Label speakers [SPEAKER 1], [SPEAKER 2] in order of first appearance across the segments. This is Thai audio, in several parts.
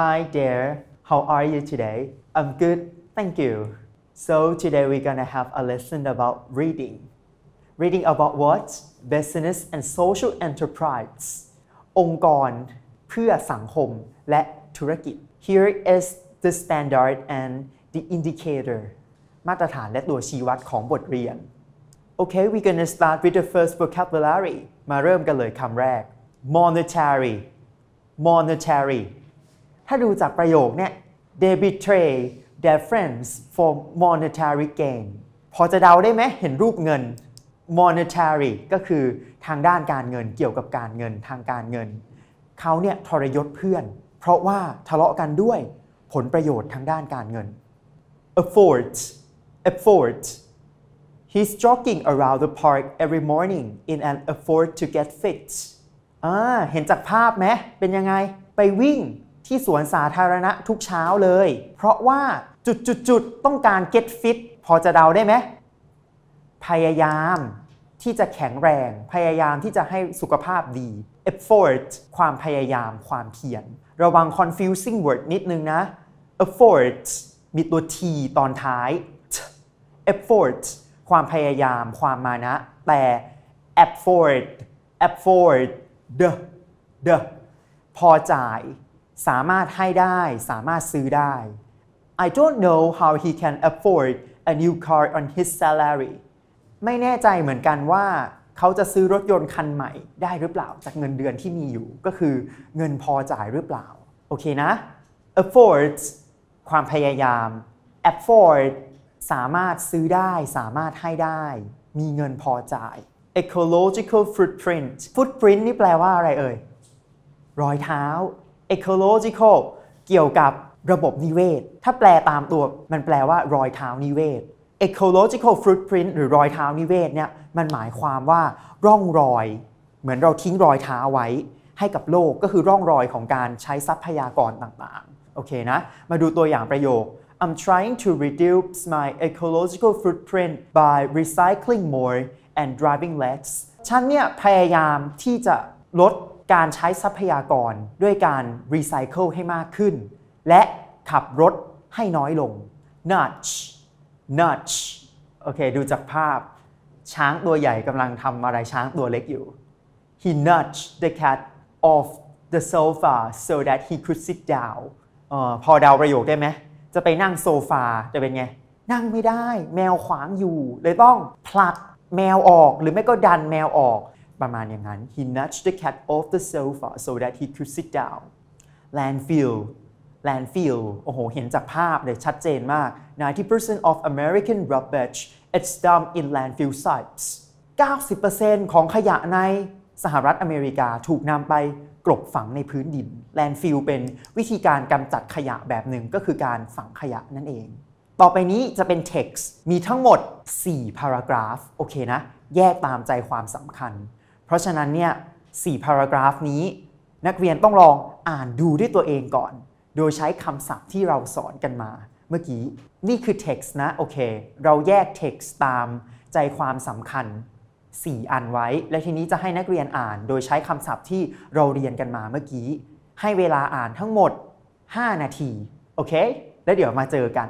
[SPEAKER 1] Hi there, how are you today? I'm good, thank you. So today we're gonna have a lesson about reading. Reading about what? Business and social enterprise. องค์กรเพื่อสังคมและธุรกิจ Here is the standard and the indicator มาตรฐานและตัวชี้วัดของบทเรียน Okay we're gonna start with the first vocabulary มาเริ่มกันเลยคำแรก monetary monetary ถ้าดูจากประโยคเนี่ย they betray their friends for monetary gain พอจะเดาได้ไหมเห็นรูปเงิน monetary ก็คือทางด้านการเงินเกี่ยวกับการเงินทางการเงินเขาเนี่ย ทรยศเพื่อน เพราะว่าทะเลาะกันด้วยผลประโยชน์ทางด้านการเงิน afford afford he's jogging around the park every morning in an effort to get fit อ่าเห็นจากภาพไหมเป็นยังไงไปวิ่งที่สวนสาธารณะทุกเช้าเลย เพราะว่าจุดจุดจุดต้องการ get fit พอจะเดาได้ไหม พยายาม ที่จะแข็งแรงพยายามที่จะให้สุขภาพดี effort ความพยายามความเพียรระวัง confusing word นิดนึงนะ effort มีตัว t ตอนท้าย effort ความพยายามความมานะ แต่ effort effort the the พอจ่ายสามารถให้ได้ สามารถซื้อได้ I don't know how he can afford a new car on his salary ไม่แน่ใจเหมือนกันว่า เขาจะซื้อรถยนต์คันใหม่ได้หรือเปล่าจากเงินเดือนที่มีอยู่ ก็คือเงินพอจ่ายหรือเปล่า โอเคนะ afford ความพยายาม afford สามารถซื้อได้ สามารถให้ได้ มีเงินพอจ่าย ecological footprint footprint นี่แปลว่าอะไรเอ่ย รอยเท้า ecological เกี่ยวกับระบบนิเวศ ถ้าแปลตามตัวมันแปลว่ารอยเท้านิเวศ ecological footprint หรือ รอยเท้านิเวศเนี่ยมันหมายความว่าร่องรอย เหมือนเราทิ้งรอยเท้าไว้ให้กับโลก ก็คือร่องรอยของการใช้ทรัพยากรต่างๆ โอเคนะ มาดูตัวอย่างประโยค I'm trying to reduce my ecological footprint by recycling more and driving less ฉันเนี่ย พยายามที่จะลดการใช้ทรัพยากรด้วยการรีไซเคิลให้มากขึ้น และขับรถให้น้อยลง nudge nudge โอเคดูจากภาพช้างตัวใหญ่กำลังทำอะไรช้างตัวเล็กอยู่ he nudged the cat off the sofa so that he could sit down ออพอเดาประโยคได้ไหม จะไปนั่งโซฟา จะเป็นไง นั่งไม่ได้แมวขวางอยู่ เลยต้องผลักแมวออกหรือไม่ก็ดันแมวออกประมาณอย่างนั้น he nudged the cat off the sofa so that he could sit down landfill landfill โอ้โห เห็นจากภาพเลยชัดเจนมาก 90% of American rubbish is dumped in landfill sites 90%ของขยะในสหรัฐอเมริกาถูกนำไปกลบฝังในพื้นดิน landfill เป็นวิธีการกำจัดขยะแบบหนึ่งก็คือการฝังขยะนั่นเอง ต่อไปนี้จะเป็น text มีทั้งหมด 4 paragraph โอเคนะ แยกตามใจความสำคัญราะฉะนั้นเนี่ยสี่พารากราฟนี้ นักเรียนต้องลองอ่านดูด้วยตัวเองก่อน โดยใช้คำศัพท์ที่เราสอนกันมาเมื่อกี้ นี่คือ text นะโอเคเราแยก text ตามใจความสำคัญ 4อันไว้ และทีนี้จะให้นักเรียนอ่านโดยใช้คำศัพท์ที่เราเรียนกันมาเมื่อกี้ ให้เวลาอ่านทั้งหมด 5 นาทีโอเคแล้วเดี๋ยวมาเจอกัน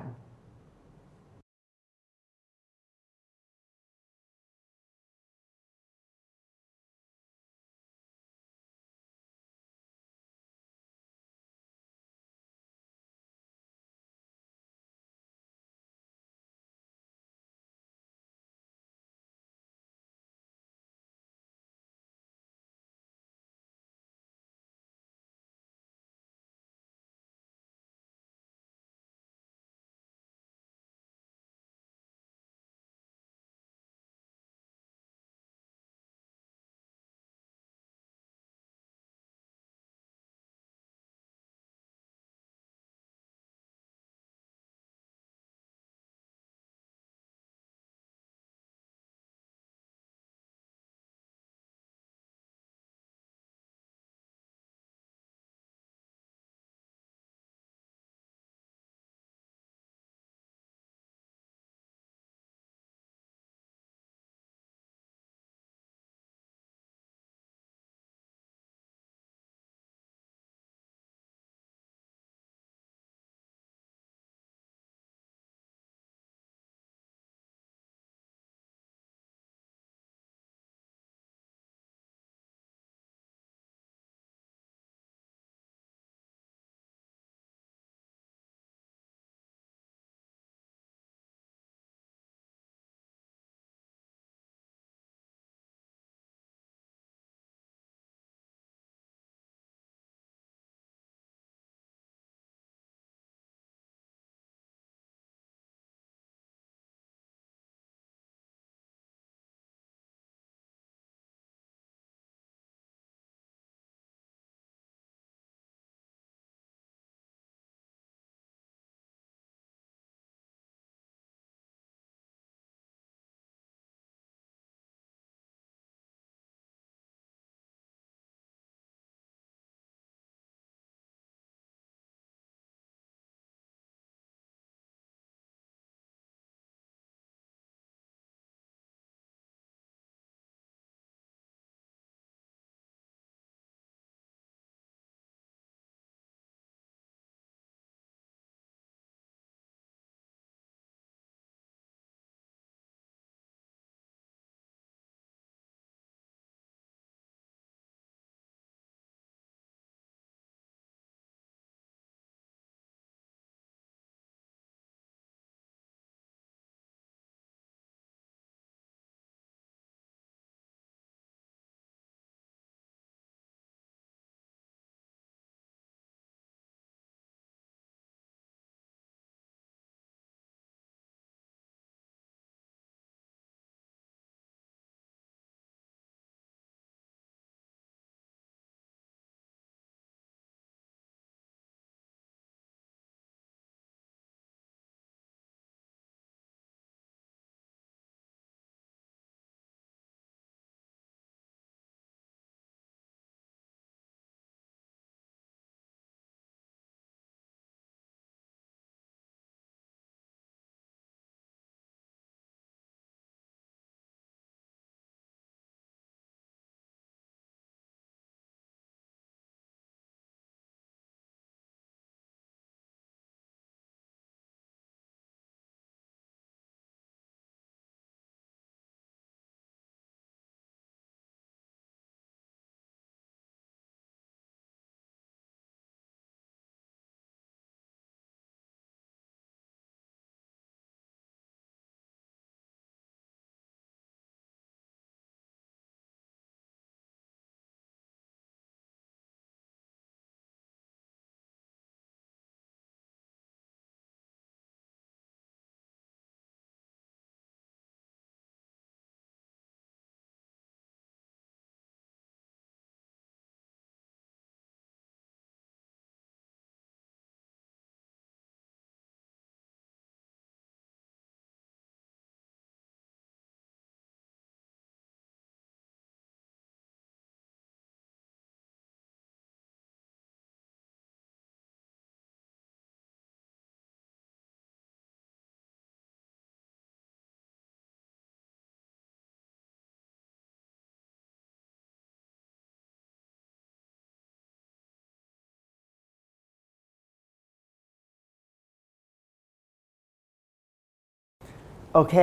[SPEAKER 1] โอเค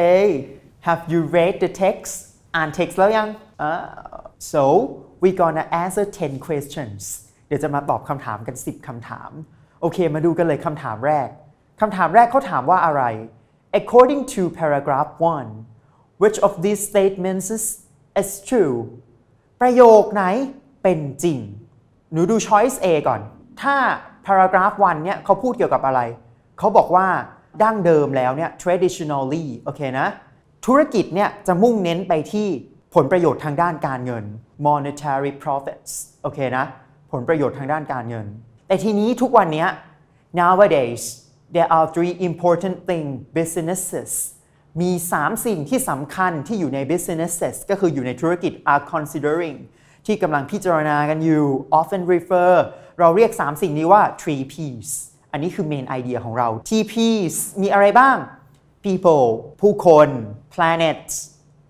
[SPEAKER 1] have you read the text? อ่าน text แล้วยัง uh, so we gonna answer 10 questions เดี๋ยวจะมาตอบคำถามกัน 10คำถามโอเคมาดูกันเลยคำถามแรก คำถามแรกเขาถามว่าอะไร according to paragraph 1 which of these statements is true ประโยคไหนเป็นจริง หนูดู choice A ก่อน ถ้า paragraph 1เนี่ยเขาพูดเกี่ยวกับอะไร เขาบอกว่าดั้งเดิมแล้วเนี่ย traditionally โอเคนะธุรกิจเนี่ยจะมุ่งเน้นไปที่ผลประโยชน์ทางด้านการเงิน monetary profits โอเคนะผลประโยชน์ทางด้านการเงิน แต่ทีนี้ทุกวันนี้ nowadays there are three important thing businesses มี 3 สิ่งที่สำคัญที่อยู่ใน businesses ก็คืออยู่ในธุรกิจ are considering ที่กำลังพิจารณากันอยู่ often refer เราเรียก 3 สิ่งนี้ว่า three P's อันนี้คือเมนไอเดียของเรา TP มีอะไรบ้าง people ผู้คน planet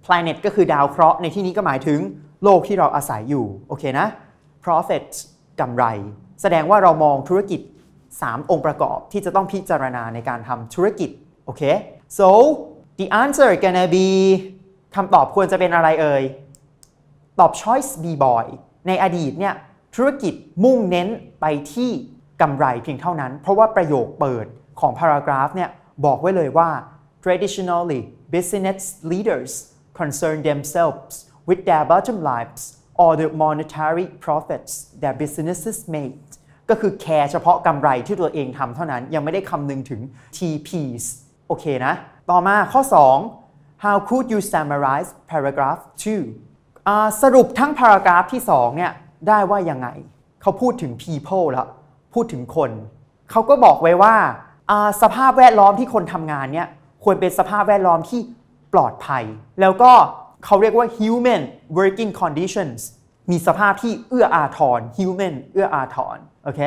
[SPEAKER 1] planet ก็คือดาวเคราะห์ในที่นี้ก็หมายถึงโลกที่เราอาศัยอยู่ โอเคนะ profit กำไร แสดงว่าเรามองธุรกิจ 3 องค์ประกอบที่จะต้องพิจารณาในการทำธุรกิจ โอเค so the answer gonna be คำตอบควรจะเป็นอะไรเอ่ยตอบ choice b boy ในอดีตเนี่ยธุรกิจมุ่งเน้นไปที่กำไรเพียงเท่านั้น เพราะว่าประโยคเปิดของพารากราฟเนี่ย บอกไว้เลยว่า traditionally business leaders concern themselves with their bottom lines or the monetary profits their businesses made ก็คือแค่์เฉพาะกำไรที่ตัวเองทำเท่านั้น ยังไม่ได้คำนึงถึง TPs โอเคนะ ต่อมาข้อ 2 how could you summarize paragraph 2สรุปทั้งพารากราฟที่ 2 เนี่ย ได้ว่ายังไง เขาพูดถึง people แล้วพูดถึงคน เขาก็บอกไว้ว่าสภาพแวดล้อมที่คนทำงานเนี่ย ควรเป็นสภาพแวดล้อมที่ปลอดภัย แล้วก็เขาเรียกว่า human working conditions มีสภาพที่เอื้ออาทร human เอื้ออาทรโอเค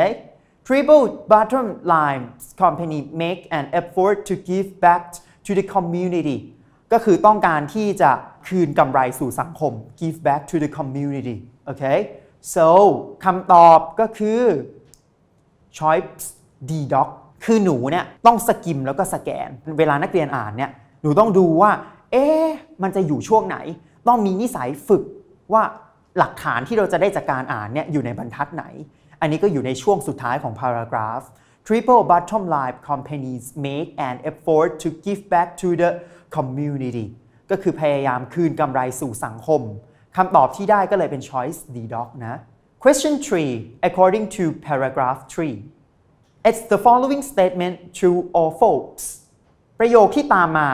[SPEAKER 1] Triple Bottom Line Company make an effort to give back to the community ก็คือต้องการที่จะคืนกำไรสู่สังคม give back to the community โอเค so คำตอบก็คือ Choice Doc คือหนูเนี่ยต้องสกิมแล้วก็สแกน เวลานักเรียนอ่านเนี่ยหนูต้องดูว่าเอ๊มันจะอยู่ช่วงไหน ต้องมีนิสัยฝึกว่าหลักฐานที่เราจะได้จากการอ่านเนี่ยอยู่ในบรรทัดไหน อันนี้ก็อยู่ในช่วงสุดท้ายของ paragraph triple bottom line companies make an effort to give back to the community ก็คือพยายามคืนกำไรสู่สังคมคำตอบที่ได้ก็เลยเป็น choice d doc นะ Question 3 according to paragraph 3 It's the following statement true or false ประโยคที่ตามมา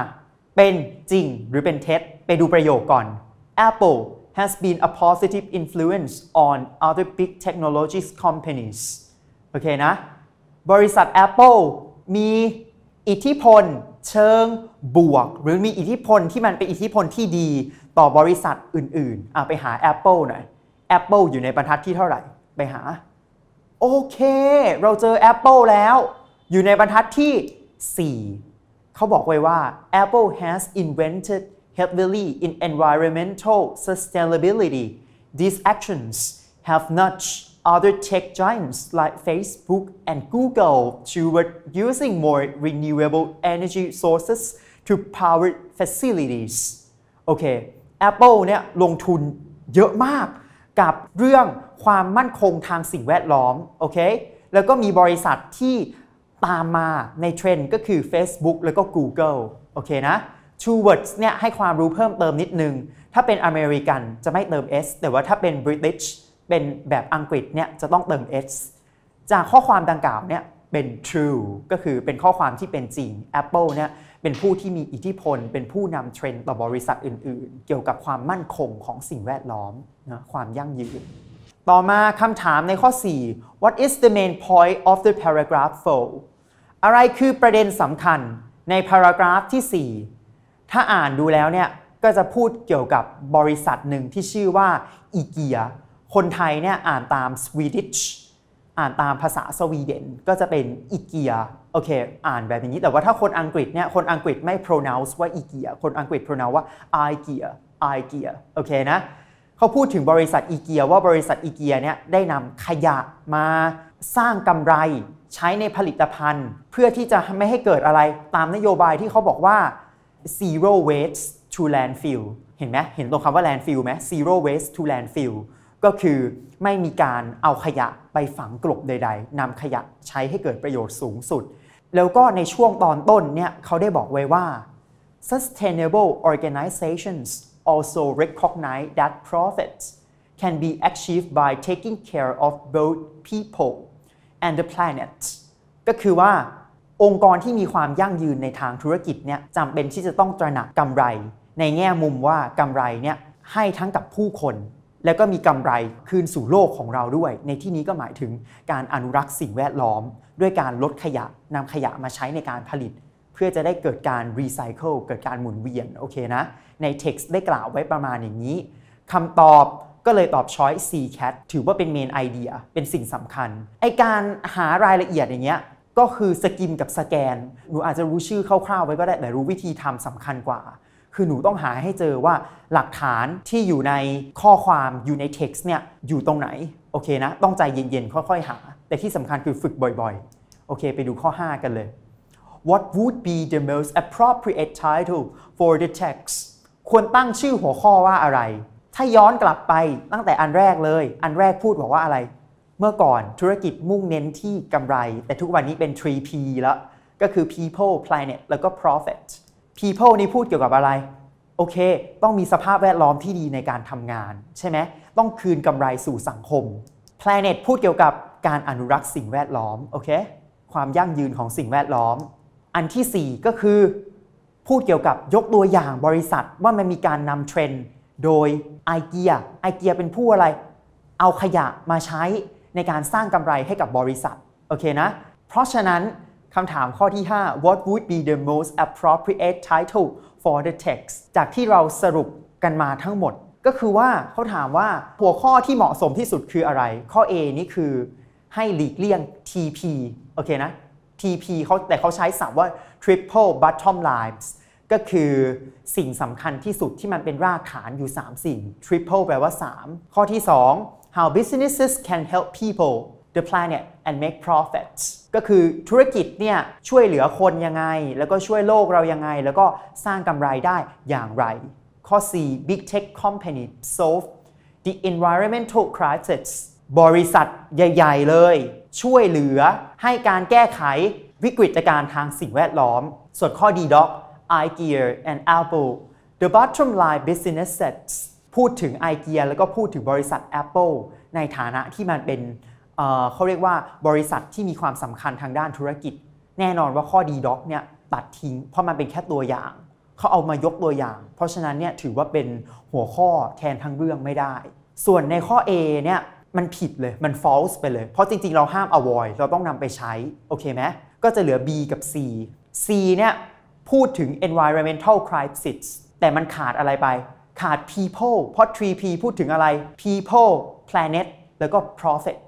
[SPEAKER 1] เป็นจริงหรือเป็นเท็จไปดูประโยคก่อน Apple has been a positive influence on other big technology companies โอเคนะ บริษัท Apple มีอิทธิพลเชิงบวก หรือมีอิทธิพลที่มันเป็นอิทธิพลที่ดีต่อบริษัทอื่นๆ ไปหา Apple หน่อย Apple อยู่ในบรรทัดที่เท่าไหร่ ไปหา โอเค เราเจอ Apple แล้ว อยู่ในบรรทัดที่ 4 เขาบอกไว้ว่า Apple has invented heavily in environmental sustainability these actions have nudged other tech giants like Facebook and Google toward using more renewable energy sources to power facilities โอเค Apple เนี่ยลงทุนเยอะมากกับเรื่องความมั่นคงทางสิ่งแวดล้อม โอเค แล้วก็มีบริษัทที่ตามมาในเทรนด์ก็คือ Facebook แล้วก็ Google โอเคนะ Towards เนี่ยให้ความรู้เพิ่มเติมนิดนึง ถ้าเป็นอเมริกันจะไม่เติม S แต่ว่าถ้าเป็น British เป็นแบบอังกฤษเนี่ยจะต้องเติม S จากข้อความดังกล่าวเนี่ยเป็น true ก็คือเป็นข้อความที่เป็นจริง Apple เนี่ยเป็นผู้ที่มีอิทธิพล เป็นผู้นำเทรนด์ต่อบริษัทอื่นๆ เกี่ยวกับความมั่นคงของสิ่งแวดล้อมนะความยั่งยืนต่อมาคำถามในข้อ 4 what is the main point of the paragraph 4อะไรคือประเด็นสำคัญใน paragraph ที่4 ถ้าอ่านดูแล้วเนี่ยก็จะพูดเกี่ยวกับบริษัทหนึ่งที่ชื่อว่าอีเกีย คนไทยเนี่ยอ่านตามสวีดิชอ่านตามภาษาสวีเดนก็จะเป็นอีเกียโอเค อ่านแบบนี้ แต่ว่าถ้าคนอังกฤษเนี่ย คนอังกฤษไม่ pronounce ว่าอีเกีย คนอังกฤษ pronounce ว่าไอเกีย ไอเกีย โอเคนะเขาพูดถึงบริษัทอีเกีย ว่าบริษัทอีเกียเนี่ยได้นำขยะมาสร้างกำไรใช้ในผลิตภัณฑ์ เพื่อที่จะไม่ให้เกิดอะไรตามนโยบายที่เขาบอกว่า zero waste to landfill เห็นไหม เห็นตรงคำว่า landfill ไหม zero waste to landfill ก็คือไม่มีการเอาขยะไปฝังกลบใดๆนำขยะใช้ให้เกิดประโยชน์สูงสุดแล้วก็ในช่วงตอนต้นเนี่ยเขาได้บอกไว้ว่า sustainable organizations also recognize that profits can be achieved by taking care of both people and the planet ก็คือว่าองค์กรที่มีความยั่งยืนในทางธุรกิจเนี่ยจำเป็นที่จะต้องตระหนักกำไร ในแง่มุมว่ากำไรเนี่ยให้ทั้งกับผู้คนแล้วก็มีกำไรคืนสู่โลกของเราด้วย ในที่นี้ก็หมายถึงการอนุรักษ์สิ่งแวดล้อม ด้วยการลดขยะนำขยะมาใช้ในการผลิต เพื่อจะได้เกิดการรีไซเคิลเกิดการหมุนเวียนโอเคนะในเท็กซ์ได้กล่าวไว้ประมาณอย่างนี้คำตอบก็เลยตอบช้อย C cat ถือว่าเป็นเมนไอเดียเป็นสิ่งสำคัญไอการหารายละเอียดอย่างเงี้ยก็คือสกิมกับสแกนหนูอาจจะรู้ชื่อคร่าวๆไว้ก็ได้แต่รู้วิธีทำสำคัญกว่าคือหนูต้องหาให้เจอว่าหลักฐานที่อยู่ในข้อความ อยู่ในเท็กซ์เนี่ยอยู่ตรงไหนโอเคนะต้องใจเย็นๆ ค่อยๆ หา แต่ที่สำคัญคือฝึกบ่อยๆโอเคไปดูข้อ 5 กันเลย What would be the most appropriate title for the text ควรตั้งชื่อหัวข้อว่าอะไร ถ้าย้อนกลับไปตั้งแต่อันแรกเลย อันแรกพูดบอกว่าอะไร เมื่อก่อนธุรกิจมุ่งเน้นที่กำไร แต่ทุกวันนี้เป็น 3P แล้วก็คือ people planet แล้วก็ profit people นี่พูดเกี่ยวกับอะไร โอเค ต้องมีสภาพแวดล้อมที่ดีในการทำงาน ใช่ไหม ต้องคืนกำไรสู่สังคม planet พูดเกี่ยวกับการอนุรักษ์สิ่งแวดล้อมโอเค ความยั่งยืนของสิ่งแวดล้อม อันที่ 4 ก็คือ พูดเกี่ยวกับยกตัวอย่างบริษัทว่ามันมีการนำเทรนด์โดยไอเกียไอเกียเป็นผู้อะไร เอาขยะมาใช้ในการสร้างกำไรให้กับบริษัท โอเคนะ เพราะฉะนั้นคำถามข้อที่ 5 What would be the most appropriate title for the text จากที่เราสรุปกันมาทั้งหมด ก็คือว่าเขาถามว่าหัวข้อที่เหมาะสมที่สุดคืออะไร ข้อ A นี่คือให้หลีกเลี่ยง TP โอเคนะ TP เขาแต่เขาใช้ศัพท์ว่า triple bottom lines ก็คือสิ่งสำคัญที่สุดที่มันเป็นรากฐานอยู่ 3 สิ่ง triple แปลว่า3ข้อที่ 2 how businesses can help people the planet and make profits ก็คือธุรกิจเนี่ยช่วยเหลือคนยังไงแล้วก็ช่วยโลกเรายังไง แล้วก็สร้างกำไรได้อย่างไรข้อ 4 big tech company solve the environmental crisis บริษัทใหญ่ ๆ เลย ช่วยเหลือให้การแก้ไขวิกฤตการณ์ทางสิ่งแวดล้อมส่วนข้อดีด็อก i g e a and Apple the bottom line business sets พูดถึง i g e a แล้วก็พูดถึงบริษัท Apple ในฐานะที่มันเป็นเขาเรียกว่าบริษัทที่มีความสำคัญทางด้านธุรกิจ แน่นอนว่าข้อดีด็อกเนี่ยตัดทิ้ง เพราะมันเป็นแค่ตัวอย่าง เขาเอามายกตัวอย่าง เพราะฉะนั้นเนี่ยถือว่าเป็นหัวข้อแทนทั้งเรื่องไม่ได้ ส่วนในข้อ A เนี่ยมันผิดเลยมัน false ไปเลย เพราะจริงๆ เราห้าม avoid เราต้องนำไปใช้ โอเคไหมก็จะเหลือ B กับ C C เนี่ยพูดถึง environmental crisis แต่มันขาดอะไรไปขาด people เพราะ 3P พูดถึงอะไร people planet แล้วก็ profit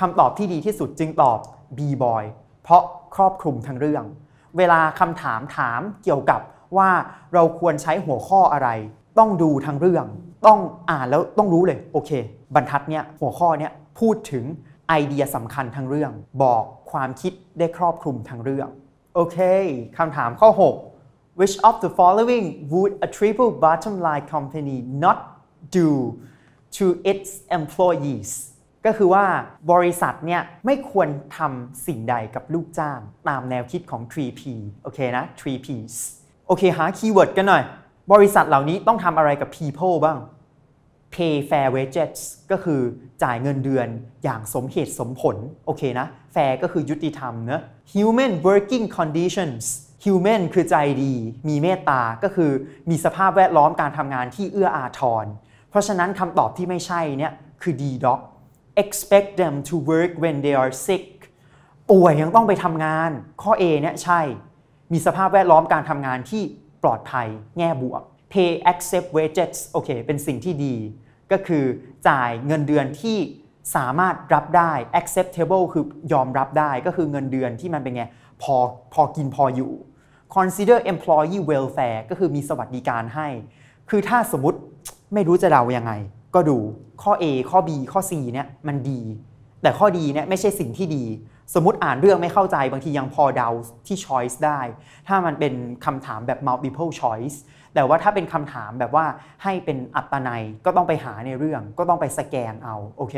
[SPEAKER 1] คำตอบที่ดีที่สุดจึงตอบ B-boy เพราะครอบคลุมทั้งเรื่อง เวลาคำถามถามเกี่ยวกับว่าเราควรใช้หัวข้ออะไรต้องดูทั้งเรื่อง ต้องอ่านแล้วต้องรู้เลย โอเคบรรทัดเนี้ย หัวข้อเนี้ยพูดถึงไอเดียสำคัญทั้งเรื่อง บอกความคิดได้ครอบคลุมทั้งเรื่อง โอเคคำถามข้อ 6 which of the following would a triple bottom line company not do to its employees ก็คือว่าบริษัทเนี่ยไม่ควรทำสิ่งใดกับลูกจ้างตามแนวคิดของ 3P โอเคนะ 3Ps โอเคหาคีย์เวิร์ดกันหน่อย บริษัทเหล่านี้ต้องทำอะไรกับ people บ้าง pay fair wages ก็คือจ่ายเงินเดือนอย่างสมเหตุสมผลโอเคนะ fair ก็คือยุติธรรมนะ human working conditions human คือใจดี มีเมตตา ก็คือมีสภาพแวดล้อมการทำงานที่เอื้ออาทร เพราะฉะนั้นคำตอบที่ไม่ใช่เนี่ยคือ d doc expect them to work when they are sick ป่วยยังต้องไปทำงาน ข้อ A เนี่ยใช่ มีสภาพแวดล้อมการทำงานที่ปลอดภัย แง่บวก pay accept wages โอเคเป็นสิ่งที่ดี ก็คือ จ่ายเงินเดือนที่สามารถรับได้ acceptable คือยอมรับได้ ก็คือเงินเดือนที่มันเป็นไง พอพอกินพออยู่ consider employee welfare ก็คือมีสวัสดิการให้ คือถ้าสมมติไม่รู้จะเดายังไงก็ดูข้อ A ข้อ B ข้อ C เนี่ยมันดี แต่ข้อดีเนี่ยไม่ใช่สิ่งที่ดี สมมติอ่านเรื่องไม่เข้าใจบางทียังพอเดาที่ choice ได้ ถ้ามันเป็นคำถามแบบ multiple choice แต่ว่าถ้าเป็นคำถามแบบว่าให้เป็นอัตนัยก็ต้องไปหาในเรื่อง ก็ต้องไปสแกนเอาโอเค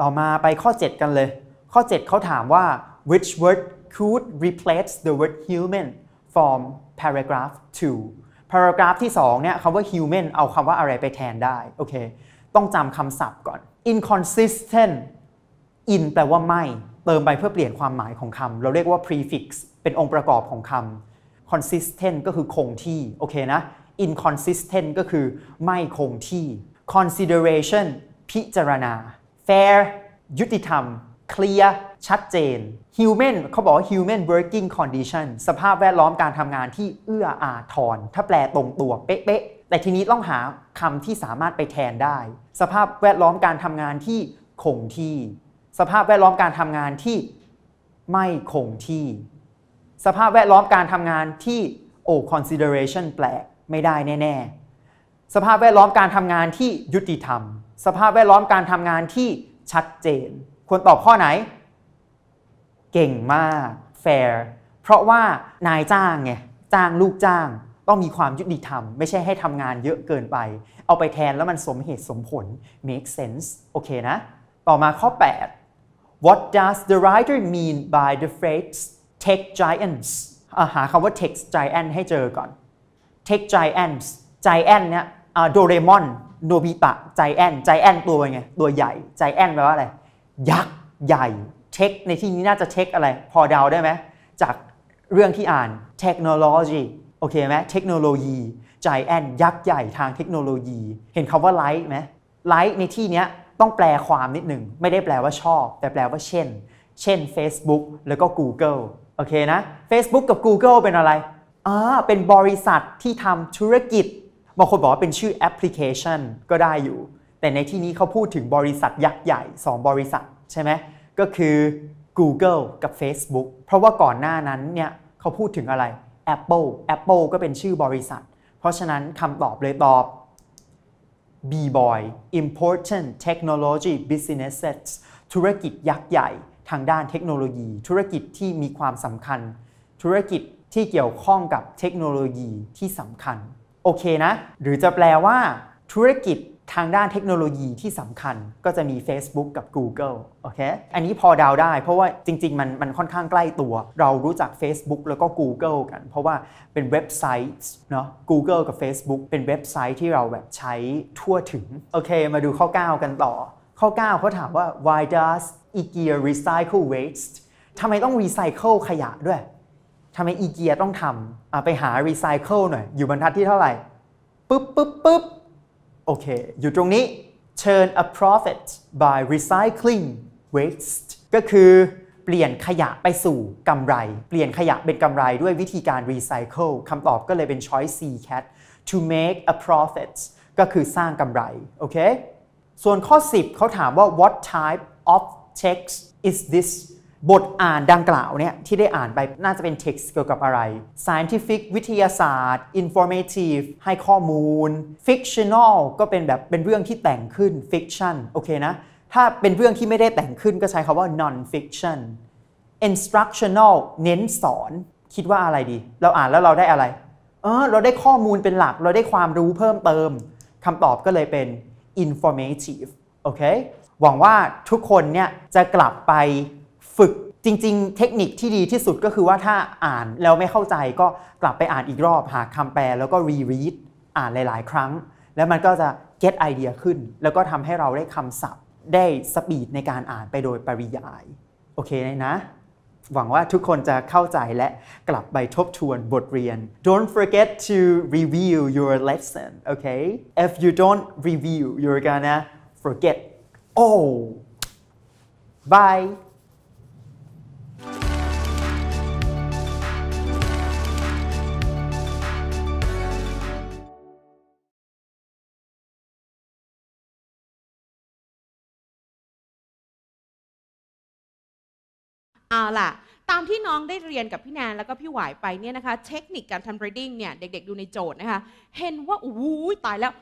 [SPEAKER 1] ต่อมาไปข้อ 7 กันเลย ข้อ 7เขาถามว่า which word could replace the word human from paragraph 2 paragraph ที่2เนี่ยคำว่า human เอาคำว่าอะไรไปแทนได้โอเคต้องจำคำศัพท์ก่อน inconsistent in แปลว่าไม่ เติมไปเพื่อเปลี่ยนความหมายของคำเราเรียกว่า prefix เป็นองค์ประกอบของคำ consistent ก็คือคงที่ โอเคนะ inconsistent ก็คือไม่คงที่ consideration พิจารณา fair ยุติธรรม clear ชัดเจน human เขาบอกว่า human working condition สภาพแวดล้อมการทำงานที่เอื้ออาทรถ้าแปลตรงตัว เป๊ะแต่ทีนี้ต้องหาคำที่สามารถไปแทนได้ สภาพแวดล้อมการทำงานที่คงที่ สภาพแวดล้อมการทำงานที่ไม่คงที่ สภาพแวดล้อมการทำงานที่โอ้ consideration แปลกไม่ได้แน่ๆสภาพแวดล้อมการทำงานที่ยุติธรรม สภาพแวดล้อมการทำงานที่ชัดเจน ควรตอบข้อไหน เก่งมาก fair เพราะว่านายจ้างไงจ้างลูกจ้างต้องมีความยุติธรรม ไม่ใช่ให้ทำงานเยอะเกินไป เอาไปแทนแล้วมันสมเหตุสมผล make sense โอเคนะ ต่อมาข้อ 8 what does the writer mean by the phrase tech giants าหาคำว่า tech giant ให้เจอก่อน tech giants giant เนี่ยโดเรมอนโนบิตะใจแอนใจแอนตัวไง ตัวใหญ่ใจแอนแปลว่าอะไร ยักษ์ใหญ่เทคในที่นี้น่าจะเทคอะไรพอเดาได้ไหมจากเรื่องที่อ่านเทคโนโลยีโอเคไหมเทคโนโลยีจายแอนยักษ์ใหญ่ทางเทคโนโลยี เห็นคาว่าไลท์ไหมไลท์ในที่นี้ต้องแปลความนิดหนึ่ง ไม่ได้แปลว่าชอบ แต่แปลว่าเช่น เช่น Facebook แล้วก็ Google โอเคนะ Facebook กับ Google เป็นอะไรอ่าเป็นบริษัทที่ทำธุรกิจ บางคนบอกว่าเป็นชื่อแอปพลิเคชันก็ได้อยู่ แต่ในที่นี้เขาพูดถึงบริษัทยักษ์ใหญ่ 2 บริษัท ใช่ไหมก็คือ Google กับ Facebook เพราะว่าก่อนหน้านั้นเนี่ยเขาพูดถึงอะไร Apple Apple ก็เป็นชื่อบริษัท เพราะฉะนั้นคำตอบเลยตอบ B-boy important technology businesses ธุรกิจยักษ์ใหญ่ ทางด้านเทคโนโลยี ธุรกิจที่มีความสำคัญ ธุรกิจที่เกี่ยวข้องกับเทคโนโลยีที่สำคัญ โอเคนะ หรือจะแปลว่า ธุรกิจทางด้านเทคโนโลยีที่สำคัญก็จะมี Facebook กับ Google โอเคอันนี้พอดาวได้ เพราะว่าจริงๆมันมันค่อนข้างใกล้ตัว เรารู้จัก Facebook แล้วก็ Google กันเพราะว่าเป็นเว็บไซต์เนาะ Google กับ Facebook เป็นเว็บไซต์ที่เราแบบใช้ทั่วถึงโอเคมาดูข้อ 9 กันต่อ ข้อ 9เขาถามว่า why does IKEA recycle waste ทำไมต้อง recycle ขยะด้วยทำไมอีเกียต้องทำไปหา recycle หน่อย อยู่บรรทัดที่เท่าไหร่ปึ๊บปึ๊บปึ๊บโอเค อยู่ตรงนี้ turn a profit by recycling waste ก็คือเปลี่ยนขยะไปสู่กำไร เปลี่ยนขยะเป็นกำไรด้วยวิธีการ recycle คำตอบก็เลยเป็น choice C cat to make a profit ก็คือสร้างกำไร โอเค ส่วนข้อ 10เขาถามว่า what type of text is this บทอ่านดังกล่าวเนี่ยที่ได้อ่านไปน่าจะเป็นเท็กซ์เกี่ยวกับอะไร scientific วิทยาศาสตร์ informative ให้ข้อมูล fictional ก็เป็นแบบเป็นเรื่องที่แต่งขึ้น fiction โอเคนะ ถ้าเป็นเรื่องที่ไม่ได้แต่งขึ้นก็ใช้คาว่า non fiction instructional เน้นสอน คิดว่าอะไรดี เราอ่านแล้วเราได้อะไร เออเราได้ข้อมูลเป็นหลักเราได้ความรู้เพิ่มเติมคำตอบก็เลยเป็น informative โอเค หวังว่าทุกคนเนี่ยจะกลับไปึกจริงๆ เทคนิคที่ดีที่สุดก็คือว่าถ้าอ่านแล้วไม่เข้าใจก็กลับไปอ่านอีกรอบหาคำแปลแล้วก็รีรีดอ่านหลายๆครั้ง แล้วมันก็จะเก็ตไอเดียขึ้นแล้วก็ทำให้เราได้คำศัพท์ได้สปีดในการอ่านไปโดยปริยาย โอเคนะ หวังว่าทุกคนจะเข้าใจและกลับไปทบทวนบทเรียน Don't forget to review your lesson okay if you don't review you're gonna forget oh bye
[SPEAKER 2] เอาล่ะตามที่น้องได้เรียนกับพี่แนนแล้วก็พี่หวายไปเนี่ยนะคะเทคนิคการทำ reading เนี่ยเด็กๆดูในโจทย์นะคะ เห็นว่า อู้ตายแล้ว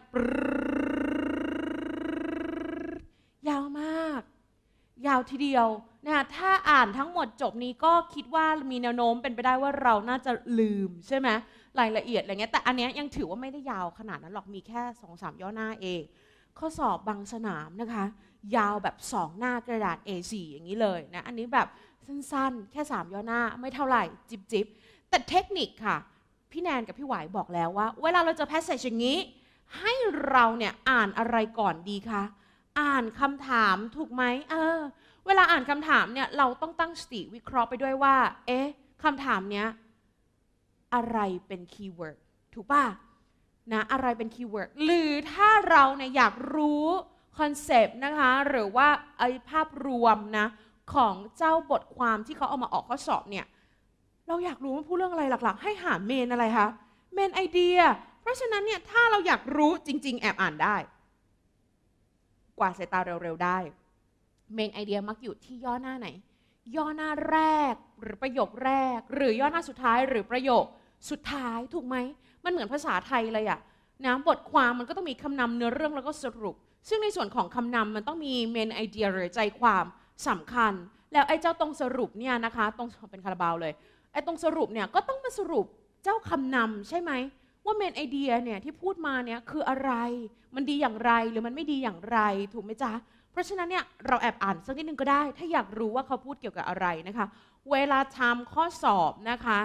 [SPEAKER 2] ยาวมาก ยาวทีเดียวนะถ้าอ่านทั้งหมดจบนี้ก็คิดว่ามีแนวโน้มเป็นไปได้ว่าเราน่าจะลืมใช่ไหมรายละเอียดอะไรเงี้ยแต่อันเนี้ยยังถือว่าไม่ได้ยาวขนาดนั้นหรอกมีแค่สองสามย่อหน้าเอง ข้อสอบบางสนามนะคะ ยาวแบบสองหน้ากระดาษ A4 อย่างนี้เลยนะอันนี้แบบสั้นๆแค่ 3ย่อหน้า ไม่เท่าไหร่จิบจิบแต่เทคนิคค่ะ พี่แนนกับพี่หวายบอกแล้วว่า เวลาเราเจอแพสเซจอย่างนี้ ให้เราเนี่ยอ่านอะไรก่อนดีคะอ่านคำถามถูกไหมเออเวลาอ่านคำถามเนี่ยเราต้องตั้งสติวิเคราะห์ไปด้วยว่า เอ๊ะคำถามเนี้ยอะไรเป็นคีย์เวิร์ดถูกป่ะนะอะไรเป็นคีย์เวิร์ดหรือถ้าเราเนี่ยอยากรู้คอนเซปต์นะคะ หรือว่าไอภาพรวมนะของเจ้าบทความที่เขาเอามาออกข้อสอบเนี่ยเราอยากรู้ว่าพูดเรื่องอะไรหลัก ๆ ให้หาเมนอะไรคะเมนไอเดียเพราะฉะนั้นเนี่ยถ้าเราอยากรู้จริงๆ แอบอ่านได้ กว่าสายตาเร็วๆได้เมนไอเดียมักอยู่ที่ย่อหน้าไหน ย่อหน้าแรกหรือประโยคแรก หรือย่อหน้าสุดท้ายหรือประโยคสุดท้าย ถูกไหม มันเหมือนภาษาไทยเลยอะนะบทความมันก็ต้องมีคำนำเนื้อเรื่องแล้วก็สรุป ซึ่งในส่วนของคำนำมันต้องมีเมนไอเดีย หรือใจความสำคัญแล้วไอ้เจ้าตรงสรุปเนี่ยนะคะตรงเป็นคาราบาวเลยไอ้ตรงสรุปเนี่ยก็ต้องมาสรุปเจ้าคำนำใช่ไหม ว่าเมนไอเดียเนี่ยที่พูดมาเนี่ยคืออะไร มันดีอย่างไรหรือมันไม่ดีอย่างไรถูกไหมจ๊ะเพราะฉะนั้นเนี่ยเราแอบอ่านสักนิดนึงก็ได้ ถ้าอยากรู้ว่าเขาพูดเกี่ยวกับอะไรนะคะเวลาทำข้อสอบนะคะ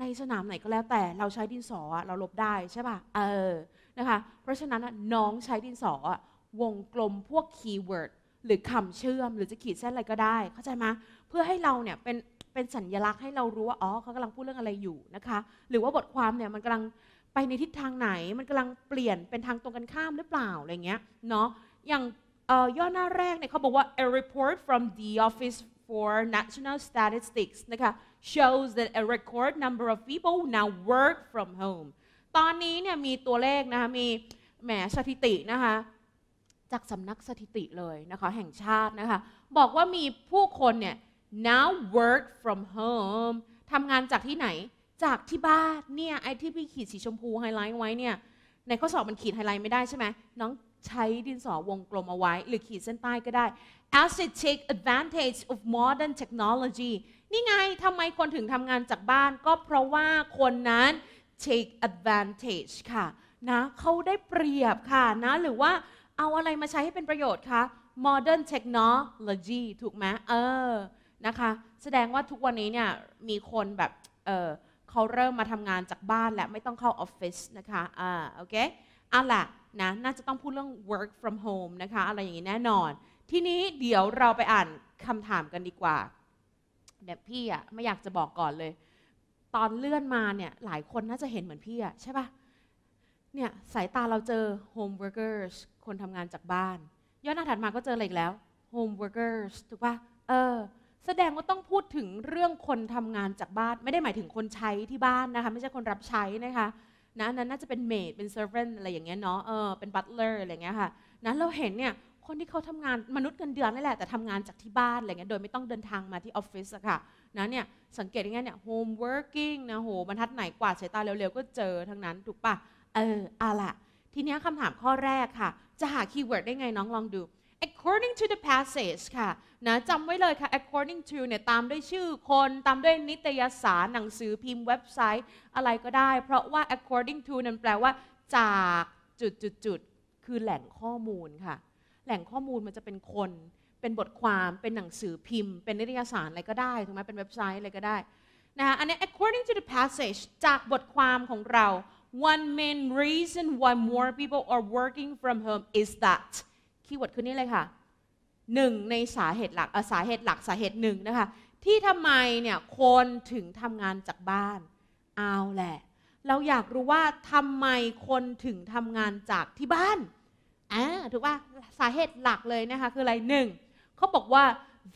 [SPEAKER 2] ในสนามไหนก็แล้วแต่เราใช้ดินสอเราลบได้ใช่ป่ะเออนะคะเพราะฉะนั้นน้องใช้ดินสอวงกลมพวกคีย์เวิร์ดหรือคำเชื่อมหรือจะขีดเส้นอะไรก็ได้ เข้าใจไหมเพื่อให้เราเนี่ยเป็นเป็นสัญญลักษณ์ให้เรารู้ว่าอ๋อเขากำลังพูดเรื่องอะไรอยู่นะคะ หรือว่าบทความเนี่ยมันกำลังไปในทิศทางไหน มันกำลังเปลี่ยนเป็นทางตรงกันข้ามหรือเปล่าอะไรเงี้ยเนาะอย่างย่อหน้าแรกเนี่ยเขาบอกว่า a report from the office for national statistics นะคะ shows that a record number of people now work from home ตอนนี้เนี่ยมีตัวเลขนะคะ มีแหมสถิตินะคะจากสำนักสถิติเลยนะคะแห่งชาตินะคะ บอกว่ามีผู้คนเนี่ย now work from home ทำงานจากที่ไหน จากที่บ้านเนี่ย ไอ้ที่พี่ขีดสีชมพู ไฮไลท์ไว้เนี่ย ในข้อสอบมันขีดไฮไลท์ไม่ได้ใช่ไหมน้องใช้ดินสอวงกลมเอาไว้ หรือขีดเส้นใต้ก็ได้ as they take advantage of modern technology นี่ไงทำไมคนถึงทำงานจากบ้านก็เพราะว่าคนนั้น take advantage ค่ะนะเขาได้เปรียบค่ะนะหรือว่าเอาอะไรมาใช้ให้เป็นประโยชน์คะ modern technology ถูกไหม เออ นะคะ แสดงว่าทุกวันนี้เนี่ย มีคนแบบ เออเขาเริ่มมาทำงานจากบ้านและไม่ต้องเข้าออฟฟิศนะคะ อ่า โอเคเอาล่ะนะ น่าจะต้องพูดเรื่อง work from home นะคะ อะไรอย่างนี้แน่นอน ทีนี้เดี๋ยวเราไปอ่านคำถามกันดีกว่าเนี่ยพี่อะไม่อยากจะบอกก่อนเลย ตอนเลื่อนมาเนี่ย หลายคนน่าจะเห็นเหมือนพี่อะใช่ป่ะเนี่ยสายตาเราเจอ home workers คนทำงานจากบ้านย้อนหน้าถัดมาก็เจออะไรอีกแล้ว home workers ถูกปะเออแสดงว่าต้องพูดถึงเรื่องคนทำงานจากบ้าน ไม่ได้หมายถึงคนใช้ที่บ้านนะคะไม่ใช่คนรับใช้นะคะนะนั้นน่าจะเป็นเมดเป็นเซอร์เวนอะไรอย่างเงี้ยเนาะเออเป็นบัตเลอร์อะไรเงี้ยค่ะนะเราเห็นเนี่ยคนที่เขาทำงานมนุษย์เงินเดือนนี่แหละแต่ทำงานจากที่บ้านอะไรเงี้ยโดยไม่ต้องเดินทางมาที่ออฟฟิศอะค่ะนะเนี่ยสังเกตง่ายเนี่ยโฮมเวิร์กิ่งนะโหบรรทัดไหนกวาดสายตาเร็วๆก็เจอทั้งนั้นถูกปะเออเอาละทีนี้คำถามข้อแรกค่ะ จะหาคีย์เวิร์ดได้ไงน้องลองดู according to the passage ค่ะนะจำไว้เลยค่ะ according to เนี่ย ตามด้วยชื่อคนตามด้วยนิตยสารหนังสือพิมพ์เว็บไซต์อะไรก็ได้ เพราะว่า according to นั้นแปลว่า จากจุดจุดจุดคือแหล่งข้อมูลค่ะ แหล่งข้อมูลมันจะเป็นคน เป็นบทความเป็นหนังสือพิมพ์ เป็นนิตยสารอะไรก็ได้ถูกไหมเป็นเว็บไซต์อะไรก็ได้นะคะอันนี้ according to the passage จากบทความของเรา one main reason why more people are working from home is that คีย์เวิร์ดคือนี่เลยค่ะ หนึ่งในสาเหตุหลัก สาเหตุหลักสาเหตุหนึ่งนะคะ ที่ทำไมเนี่ยคนถึงทำงานจากบ้านเอาแหละ เราอยากรู้ว่าทำไมคนถึงทำงานจากที่บ้านอ่าถูกป่ะสาเหตุหลักเลยนะคะ คืออะไรหนึ่ง เขาบอกว่า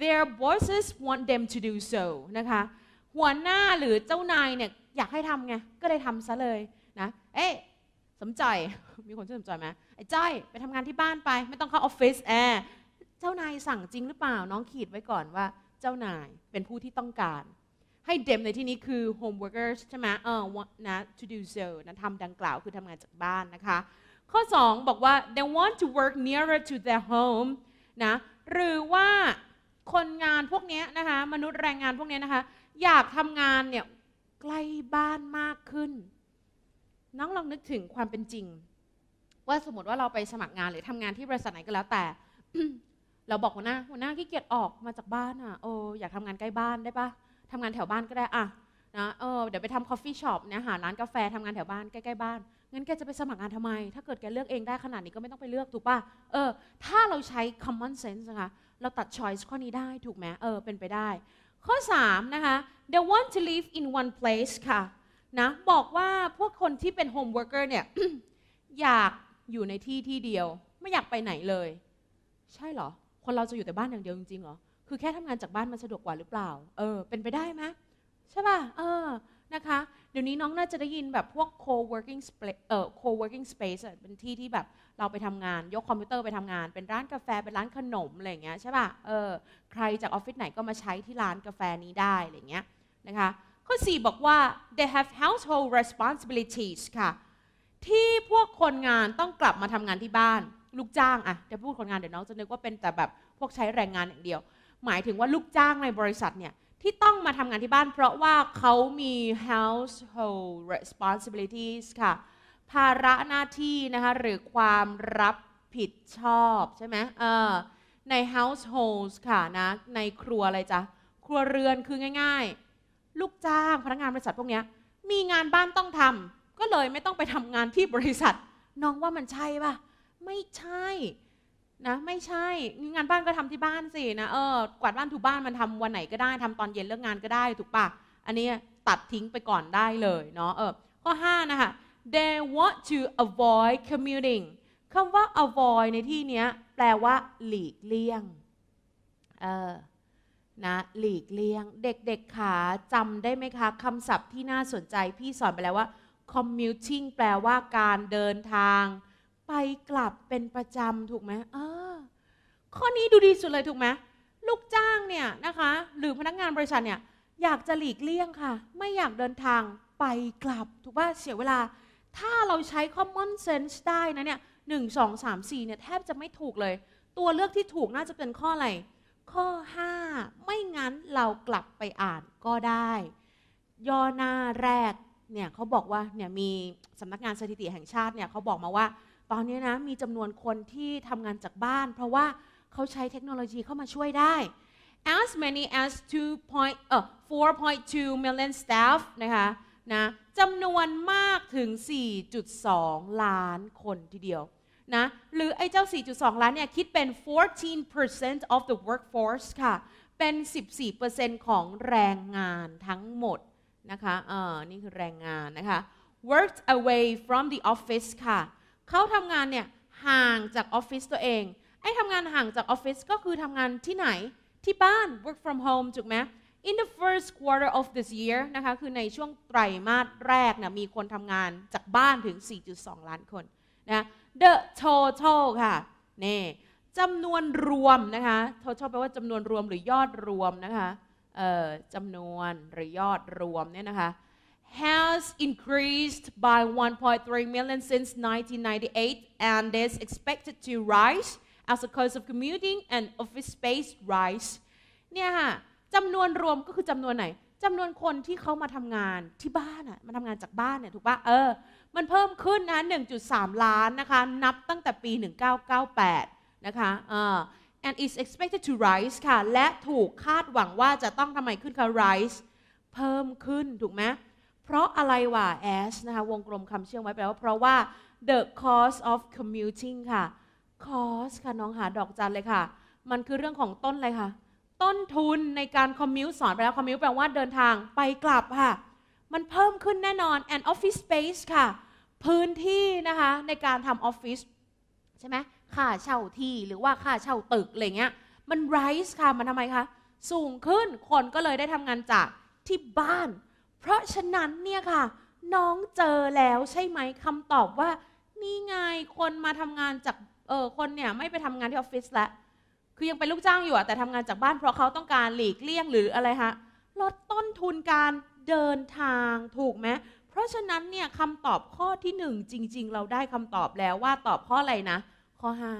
[SPEAKER 2] their bosses want them to do so นะคะ หัวหน้าหรือเจ้านายเนี่ยอยากให้ทำไง ก็เลยทำซะเลยเอ๊ะสมใจมีคนชื่อสมใจไหมไอ้จ้อยไปทำงานที่บ้านไป ไม่ต้องเข้าออฟฟิศแอร์เจ้านายสั่งจริงหรือเปล่า น้องขีดไว้ก่อนว่าเจ้านายเป็นผู้ที่ต้องการ ให้เดมในที่นี้คือ home workers ใช่ไหมเออนะ to do so นะทำดังกล่าวคือทำงานจากบ้านนะคะ ข้อ 2 บอกว่า they want to work nearer to their home นะหรือว่าคนงานพวกนี้นะคะ มนุษย์แรงงานพวกนี้นะคะอยากทำงานเนี่ยใกล้บ้านมากขึ้นน้องลองนึกถึงความเป็นจริง ว่าสมมติว่าเราไปสมัครงานหรือทำงานที่บริษัทไหนก็แล้วแต่เราบอกหัวหน้าหัวหน้าขี้เกียจออกมาจากบ้านอ่ะโอ้อยากทำงานใกล้บ้านได้ปะทำงานแถวบ้านก็ได้อ่ะนะเออเดี๋ยวไปทำคอฟฟี่ช็อปเนี่ยหาร้านกาแฟทำงานแถวบ้านใกล้ๆบ้านงั้นแกจะไปสมัครงานทำไม ถ้าเกิดแกเลือกเองได้ขนาดนี้ก็ไม่ต้องไปเลือกถูกปะเออ ถ้าเราใช้ common sense นะคะเราตัด choice ข้อนี้ได้ถูกไหมเออเป็นไปได้ ข้อ3นะคะ they want to live in one place ค่ะนะ บอกว่าพวกคนที่เป็นโฮมเวิร์กเกอร์เนี่ย อยากอยู่ในที่ที่เดียว ไม่อยากไปไหนเลย ใช่เหรอ คนเราจะอยู่แต่บ้านอย่างเดียวจริงๆเหรอคือแค่ทำงานจากบ้านมันสะดวกกว่าหรือเปล่า เออ เป็นไปได้ไหมใช่ป่ะเออ นะคะ เดี๋ยวนี้น้องน่าจะได้ยินแบบพวก co-working space เอ่อ co-working space เป็นที่ที่แบบเราไปทำงานยกคอมพิวเตอร์ไปทำงานเป็นร้านกาแฟเป็นร้านขนมอะไรเงี้ยใช่ป่ะเออใครจากออฟฟิศไหนก็มาใช้ที่ร้านกาแฟนี้ได้อะไรเงี้ยนะคะข้อ4บอกว่า they have household responsibilities ค่ะ ที่พวกคนงานต้องกลับมาทำงานที่บ้าน ลูกจ้างอะจะพูดคนงานเดี๋ยวน้องจะนึกว่าเป็นแต่แบบพวกใช้แรงงานอย่างเดียว หมายถึงว่าลูกจ้างในบริษัทเนี่ยที่ต้องมาทำงานที่บ้านเพราะว่าเขามี household responsibilities ค่ะ ภาระหน้าที่นะคะหรือความรับผิดชอบ ใช่ไหมเออใน households ค่ะนะในครัวอะไรจ๊ะ ครัวเรือนคือง่ายลูกจ้าง พนักงานบริษัทพวกนี้มีงานบ้านต้องทำ ก็เลยไม่ต้องไปทำงานที่บริษัท น้องว่ามันใช่ปะไม่ใช่นะไม่ใช่ งานบ้านก็ทำที่บ้านสินะเออกวาดบ้านถูบ้านมันทำ วันไหนก็ได้ทำตอนเย็นเลิกงานก็ได้ ถูกปะอันนี้ตัดทิ้งไปก่อนได้เลยเนาะเออข้อ5นะคะ they want to avoid commuting คำว่า avoid ในที่นี้แปลว่าหลีกเลี่ยงเออนะหลีกเลี่ยง เด็กๆขาจำได้ไหมคะคำศัพท์ที่น่าสนใจ พี่สอนไปแล้วว่า commuting แปลว่าการเดินทาง ไปกลับเป็นประจำถูกไหมเออข้อนี้ดูดีสุดเลยถูกไหมลูกจ้างเนี่ยนะคะ หรือพนักงานบริษัทเนี่ยอยากจะหลีกเลี่ยงค่ะ ไม่อยากเดินทางไปกลับ ถูกป่ะเสียเวลา ถ้าเราใช้ common sense ได้นะเนี่ยหนึ่งสองสามสี่เนี่ยแทบจะไม่ถูกเลย ตัวเลือกที่ถูกน่าจะเป็นข้ออะไรข้อ5ไม่งั้นเรากลับไปอ่านก็ได้ย่อหน้าแรกเนี่ยเขาบอกว่าเนี่ยมีสำนักงานสถิติแห่งชาติเนี่ยเขาบอกมาว่า ตอนนี้นะ มีจำนวนคนที่ทำงานจากบ้าน เพราะว่าเขาใช้เทคโนโลยีเข้ามาช่วยได้ as many as 2.4.2 u million staff นะคะนะจำนวนมากถึง 4.2 ล้านคนทีเดียวนะหรือไอ้เจ้า4.2 ล้านเนี่ยคิดเป็น 14% of the workforce ค่ะ เป็น 14%ของแรงงานทั้งหมดนะคะเออนี่คือแรงงานนะคะ worked away from the office ค่ะ เขาทำงานเนี่ยห่างจากออฟฟิศตัวเอง ไอ้ทำงานห่างจากออฟฟิศก็คือทำงานที่ไหนที่บ้าน work from home ถูกไหม in the first quarter of this year นะคะ คือในช่วงไตรมาสแรกนะมีคนทำงานจากบ้านถึง 4.2 ล้านคนนะ the total ค่ะนี่จำนวนรวมนะคะ total แปลว่าจำนวนรวมหรือยอดรวมนะคะจำนวนหรือยอดรวมเนี่ยนะคะ has increased by 1.3 million since 1998 and is expected to rise as the cost of commuting and office space rise เนี่ยค่ะจำนวนรวมก็คือจำนวนไหนจำนวนคนที่เขามาทำงานที่บ้านอะมาทำงานจากบ้านเนี่ย ถูกปะเออมันเพิ่มขึ้นนะ1.3 ล้านนะคะ นับตั้งแต่ปี 1998 นะคะ and is expected to rise ค่ะ และถูกคาดหวังว่าจะต้องทำไมขึ้นคะ rise เพิ่มขึ้น ถูกไหม เพราะอะไรวะ as นะคะ วงกลมคำเชื่อมไว้แปลว่าเพราะว่า the cost of commuting ค่ะ cost ค่ะ น้องหาดอกจันเลยค่ะ มันคือเรื่องของต้นเลยค่ะ ต้นทุนในการ commute สอนไปแล้ว commute แปลว่าเดินทางไปกลับค่ะมันเพิ่มขึ้นแน่นอน and office space ค่ะ พื้นที่นะคะในการทำออฟฟิศใช่ไหมค่าเช่าที่หรือว่าค่าเช่าตึกอะไรเงี้ยมัน rise ค่ะมันทำไมคะสูงขึ้นคนก็เลยได้ทำงานจากที่บ้าน เพราะฉะนั้นเนี่ยค่ะน้องเจอแล้วใช่ไหมคำตอบว่านี่ไงคนมาทำงานจากเออคนเนี่ยไม่ไปทำงานที่ออฟฟิศแล้วคือยังเป็นลูกจ้างอยู่แต่ทำงานจากบ้านเพราะเขาต้องการหลีกเลี่ยงหรืออะไรฮะลดต้นทุนการเดินทางถูกไหม เพราะฉะนั้นเนี่ยคำตอบข้อที่หนึ่งจริงๆ เราได้คำตอบแล้วว่าตอบข้ออะไรนะ ข้อห้า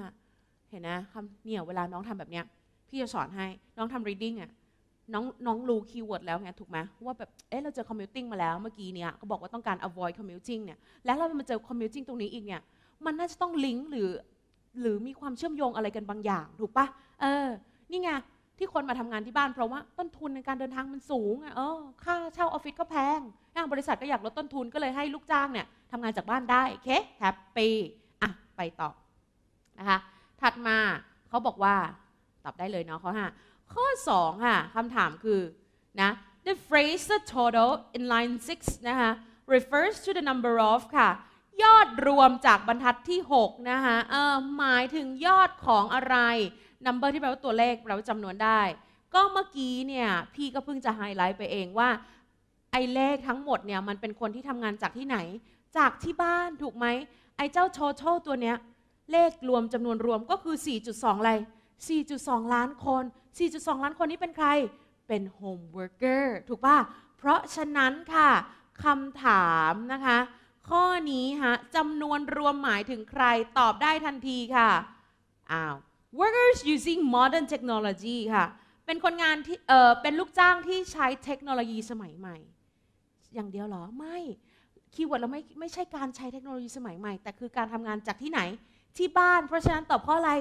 [SPEAKER 2] เห็นนะคำเนี่ยเวลาน้องทำแบบเนี้ยพี่จะสอนให้น้องทำ reading อะ่ะน้องน้องรู้คีย์เวิร์ดแล้วไงถูกไหมว่าแบบเอ๊ะเราเจอ commuting มาแล้วเมื่อกี้เนี่ยก็บอกว่าต้องการ avoid commuting เนี่ยแล้วเรามาเจอ commuting ตรงนี้อีกเนี่ย มันน่าจะต้องลิงก์หรือหรือมีความเชื่อมโยงอะไรกันบางอย่าง ถูกปะเออ นี่ไงที่คนมาทำงานที่บ้านเพราะว่าต้นทุนในการเดินทางมันสูงเออค่าเช่าออฟฟิศก็แพงทางบริษัทก็อยากลดต้นทุนก็เลยให้ลูกจ้างเนี่ยทำงานจากบ้านได้เคแฮปปี้อ่ะ ไปต่อ นะคะ ถัดมาเขาบอกว่าตอบได้เลยเนาะข้อ5ข้อ2ค่ะคำถามคือนะ the phrase the total in line 6นะคะ refers to the number of ค่ะ ยอดรวมจากบรรทัดที่6นะคะเออหมายถึงยอดของอะไร number ที่แปลว่าตัวเลขแปลว่าจำนวนได้ ก็เมื่อกี้เนี่ย พี่ก็เพิ่งจะไฮไลท์ไปเองว่าไอ้เลขทั้งหมดเนี่ย มันเป็นคนที่ทำงานจากที่ไหน จากที่บ้านถูกไหม ไอ้เจ้าโชโชตัวเนี้ย เลขรวมจำนวนรวมก็คือ 4.2 อะไร 4.2 ล้านคน 4.2 ล้านคน นี้เป็นใครเป็นโฮมเวิร์กเกอร์ถูกป่ะ เพราะฉะนั้นค่ะคำถามนะคะ ข้อนี้ฮะจำนวนรวมหมายถึงใครตอบได้ทันทีค่ะอ้าว workers using modern technology ค่ะ เป็นคนงานที่ เออเป็นลูกจ้างที่ใช้เทคโนโลยีสมัยใหม่ อย่างเดียวหรอ ไม่ คีย์เวิร์ดเราไม่ ไม่ใช่การใช้เทคโนโลยีสมัยใหม่ แต่คือการทำงานจากที่ไหน ที่บ้าน เพราะฉะนั้นตอบข้ออะไร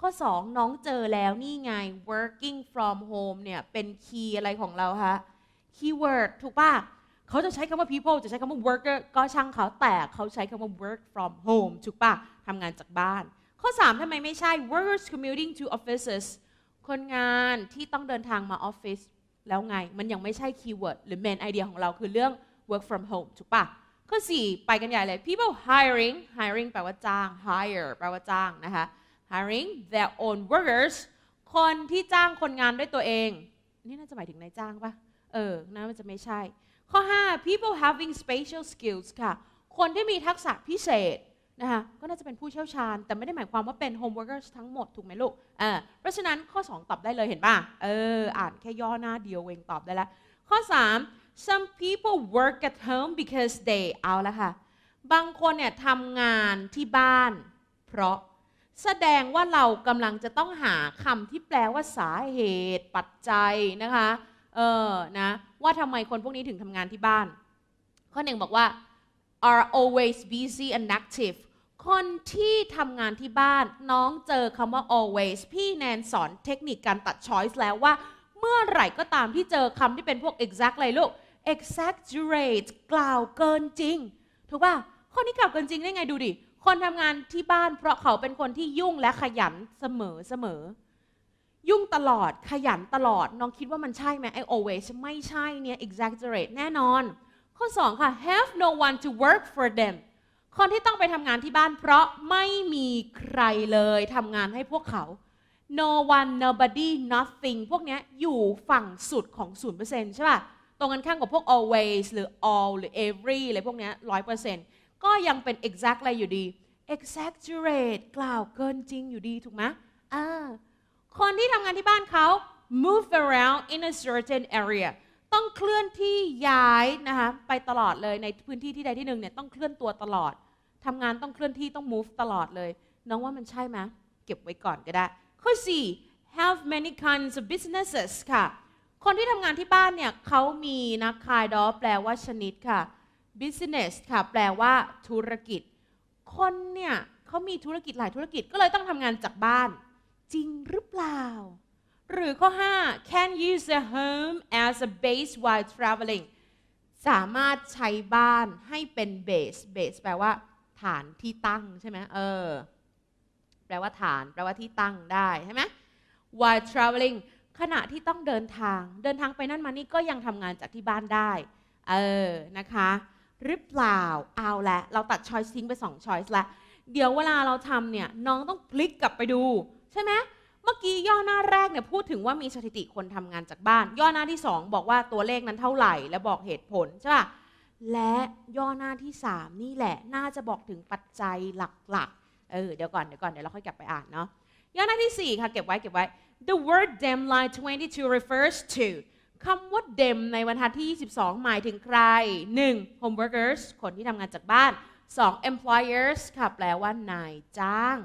[SPEAKER 2] ข้อ 2 น้องเจอแล้วนี่ไง working from home เนี่ย เป็นคีย์อะไรของเราคะคีย์เวิร์ด ถูกปะเขาจะใช้คำว่า people จะใช้คำว่า worker ก็ช่างเขาแต่เขาใช้คำว่า work from home ถูกปะทำงานจากบ้านข้อ3ทำไมไม่ใช่ workers commuting to offices คนงานที่ต้องเดินทางมาออฟฟิศแล้วไง มันยังไม่ใช่คีย์เวิร์ดหรือเมนไอเดียของเราคือเรื่อง work from home ถูกปะข้อ 4 ไปกันใหญ่เลย people hiring hiring แปลว่าจ้าง hire แปลว่าจ้างนะคะ hiring their own workers คนที่จ้างคนงานด้วยตัวเอง นี่น่าจะหมายถึงนายจ้างปะเออ น่าจะไม่ใช่ ข้อ 5 people having special skills ค่ะ คนที่มีทักษะพิเศษนะคะก็น่าจะเป็นผู้เชี่ยวชาญ แต่ไม่ได้หมายความว่าเป็นโฮมเวิร์กเกอร์ทั้งหมดถูกไหมลูกอ่าเพราะฉะนั้นข้อ 2 ตอบได้เลย เห็นป่ะเอออ่านแค่ย่อหน้าเดียวเองตอบได้แล้ว ข้อ 3 some people work at home because they เอาละค่ะบางคนเนี่ยทำงานที่บ้าน เพราะแสดงว่าเรากำลังจะต้องหาคำที่แปลว่าสาเหตุปัจจัยนะคะ เออ นะว่าทำไมคนพวกนี้ถึงทำงานที่บ้าน ข้อหนึ่งบอกว่า are always busy and active คนที่ทำงานที่บ้านน้องเจอคำว่า always พี่แนนสอนเทคนิคการตัด choice แล้วว่าเมื่อไหร่ก็ตามที่เจอคำที่เป็นพวก exact เลยลูก exaggerate กล่าวเกินจริง ถูกป่ะคนนี้กล่าวเกินจริงได้ไงดูดิ คนทำงานที่บ้าน เพราะเขาเป็นคนที่ยุ่งและขยันเสมอเสมอยุ่งตลอดขยันตลอด น้องคิดว่ามันใช่ไหมไอ้ always ไม่ใช่เนี่ย exaggerate แน่นอนข้อ2ค่ะ have no one to work for them คนที่ต้องไปทำงานที่บ้านเพราะไม่มีใครเลยทำงานให้พวกเขา no one nobody nothing พวกนี้อยู่ฝั่งสุดของ 0%ใช่ป่ะตรงกันข้ามกับพวก always หรือ all หรือ every อะไรพวกนี้ 100%ก็ยังเป็น exact อะไรอยู่ดี exaggerate กล่าวเกินจริงอยู่ดี ถูกไหมอ่าคนที่ทำงานที่บ้านเขา move around in a certain area ต้องเคลื่อนที่ย้ายนะคะไปตลอดเลยในพื้นที่ที่ใดที่หนึ่งเนี่ยต้องเคลื่อนตัวตลอด ทำงานต้องเคลื่อนที่ต้อง move ตลอดเลยน้องว่ามันใช่ไหมเก็บไว้ก่อนก็ได้ข้อ4 have many kinds of businesses ค่ะคนที่ทำงานที่บ้านเนี่ยเขามีนะคายดอแปลว่าชนิดค่ะ business ค่ะแปลว่าธุรกิจ คนเนี่ยเขามีธุรกิจหลายธุรกิจก็เลยต้องทำงานจากบ้าน จริงหรือเปล่าหรือข้อ 5 can use the home as a base while traveling สามารถใช้บ้านให้เป็นเบสเบสแปลว่า ฐานที่ตั้งใช่ไหมเออ แปลว่าฐาน แปลว่าที่ตั้งได้ใช่ไหม while traveling ขณะที่ต้องเดินทาง เดินทางไปนั่นมา นี่ก็ยังทำงานจากที่บ้านได้ เออ นะคะ หรือเปล่าเอาละเราตัดช้อยซิ้งไป2ช้อยส์ละเดี๋ยวเวลาเราทำเนี่ย น้องต้องพลิกกลับไปดูใช่ไหมเมื่อกี้ย่อหน้าแรกเนี่ยพูดถึงว่ามีสถิติคนทำงานจากบ้าน ย่อหน้าที่ 2 บอกว่าตัวเลขนั้นเท่าไหร่ และบอกเหตุผลใช่ป่ะและย่อหน้าที่ 3 นี่แหละ น่าจะบอกถึงปัจจัยหลัก ๆ เออเดี๋ยวก่อนเดี๋ยวก่อนเดี๋ยวเราค่อยกลับไปอ่านเนาะย่อหน้าที่4ค่ะ เก็บไว้เก็บไว้ the word dem line 22 refers to คำว่า dem ในบรรทัดที่ 22 หมายถึงใคร 1. home workers คนที่ทำงานจากบ้าน 2. employers ค่ะแปลว่านายจ้าง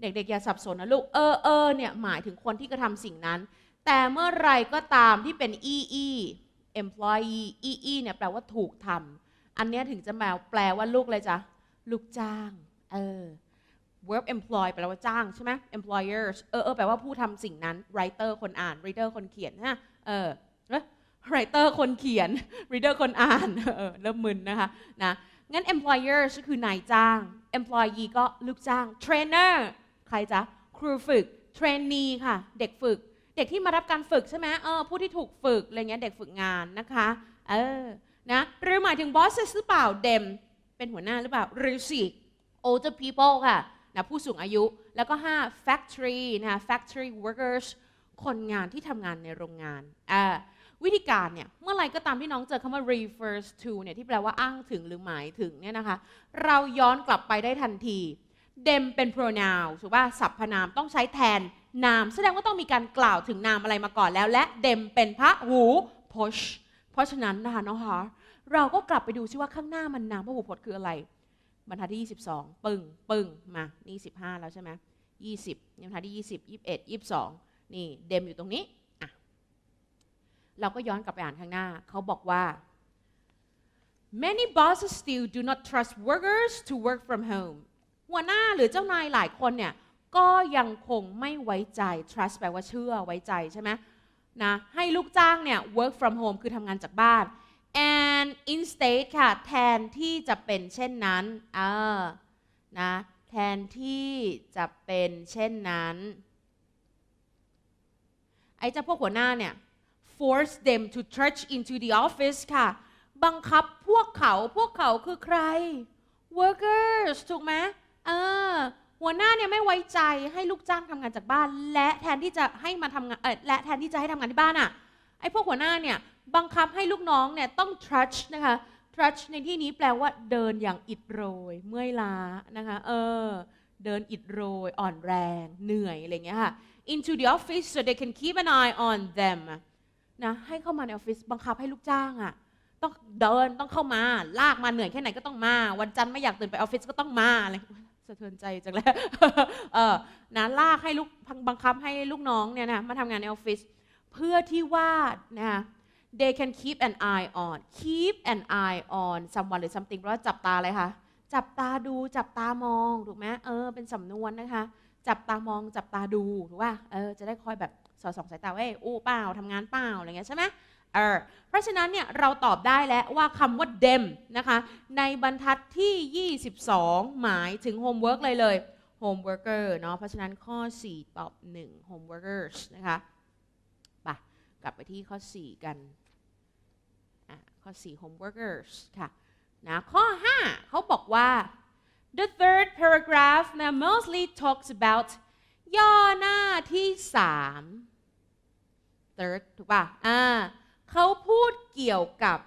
[SPEAKER 2] เด็กๆอย่าสับสนนะลูก เออเออเนี่ยหมายถึงคนที่กระทำสิ่งนั้น แต่เมื่อไรก็ตามที่เป็น ee employee ee เนี่ย แปลว่าถูกทำอันนี้ถึงจะแปลว่าลูกเลยจ้ะลูกจ้าง เออ verb employ แปลว่าจ้างใช่ไหม employers เออเออแปลว่าผู้ทำสิ่งนั้น writer คนอ่าน reader คนเขียนนะเออ writer คนเขียน reader คนอ่านเออเริ่มมึนนะคะนะงั้น employer ก็คือนายจ้าง employee ก็ลูกจ้าง trainer รจ๊ะครูฝึกเทรนนีค่ะ เด็กฝึก เด็กที่มารับการฝึกใช่ไหมเออผู้ที่ถูกฝึกอะไรเงี้ยเด็กฝึกงานนะคะเออนะหรือหมายถึงบอสหรือเปล่าเดมเป็นหัวหน้าหรือเปล่า หรือสี่ older people ค่ะนะผู้สูงอายุแล้วก็5 factory นะคะ factory workers คนงานที่ทำงานในโรงงานอ่าวิธีการเนี่ย เมื่อไรก็ตามที่น้องเจอคำว่า refers to เนี่ยที่แปลว่าอ้างถึงหรือหมายถึงเนี่ยนะคะเราย้อนกลับไปได้ทันทีเดมเป็น pronoun ถูกป่ะสรรพนามต้องใช้แทน นามแสดงว่าต้องมีการกล่าวถึงนามอะไรมาก่อนแล้ว และเดมเป็นพระหูพช เพราะฉะนั้นนะคะน้องฮะเราก็กลับไปดูซิว่าข้างหน้ามันนามพระหูพจน์คืออะไร บรรทัดที่ 22 ปึ้งปึ้งมา นี่15แล้วใช่ไหม20นี่บรรทัดที่ 20 21 22 นี่เดมอยู่ตรงนี้อ่ะเราก็ย้อนกลับไปอ่านข้างหน้า เขาบอกว่า many bosses still do not trust workers to work from home หัวหน้าหรือเจ้านายหลายคนเนี่ย ก็ยังคงไม่ไว้ใจ trust แปลว่าเชื่อไว้ใจใช่ไหมนะให้ลูกจ้างเนี่ย work from home คือทำงานจากบ้าน and instead ค่ะแทนที่จะเป็นเช่นนั้นเออนะแทนที่จะเป็นเช่นนั้น ไอ้เจ้าพวกหัวหน้าเนี่ย force them to church into the office ค่ะ บังคับพวกเขาพวกเขาคือใคร workers ถูกไหมเออหัวหน้าเนี่ยไม่ไว้ใจให้ลูกจ้างทำงานจากบ้าน และแทนที่จะให้มาทำงานเออและแทนที่จะให้ทำงานที่บ้านอ่ะไอ้พวกหัวหน้าเนี่ยบังคับให้ลูกน้องเนี่ยต้อง trudge นะคะ trudge ในที่นี้แปลว่าเดินอย่างอิดโรยเมื่อยล้านะคะเออเดินอิดโรยอ่อนแรงเหนื่อยอะไรเงี้ยค่ะ into the office so they can keep an eye on them นะให้เข้ามาในออฟฟิศบังคับให้ลูกจ้างอะ่ะต้องเดินต้องเข้ามาลากมาเหนื่อยแค่ไหนก็ต้องมาวันจันทร์ไม่อยากตื่นไปออฟฟิศก็ต้องมาอะไรสะเทือนใจจังแล้วเออนะลากให้ลูก บังคับให้ลูกน้องเนี่ยนะ มาทำงานในออฟฟิศ เพื่อที่ว่านะ they can keep an eye on keep an eye on someone หรือ something เพราะจับตาอะไรคะจับตาดู จับตามอง ถูกไหมเออ เป็นสำนวนนะคะ จับตามอง จับตาดู ถูกป่ะเออ จะได้คอยแบบ สอดส่องสายตา เอ้ย อู้เปล่า ทำงานเปล่า อะไรเงี้ยใช่ไหมเออเพราะฉะนั้นเนี่ย เราตอบได้แล้วว่าคำว่าเ e m นะคะ ในบรรทัดที่ 22 หมายถึง homework เลยเลย homeworker เนาะเพราะฉะนั้นข้อ4ตอบ1 homeworkers นะคะปะกลับไปที่ข้อ 4 กันอ่ะข้อ 4 homeworkers ค่ะ นะ ข้อ 5 เขาบอกว่า the third paragraph now mostly talks about ย่อหน้าที่ 3 third ถูกป่ะอ่าเขาพูดเกี่ยวกับ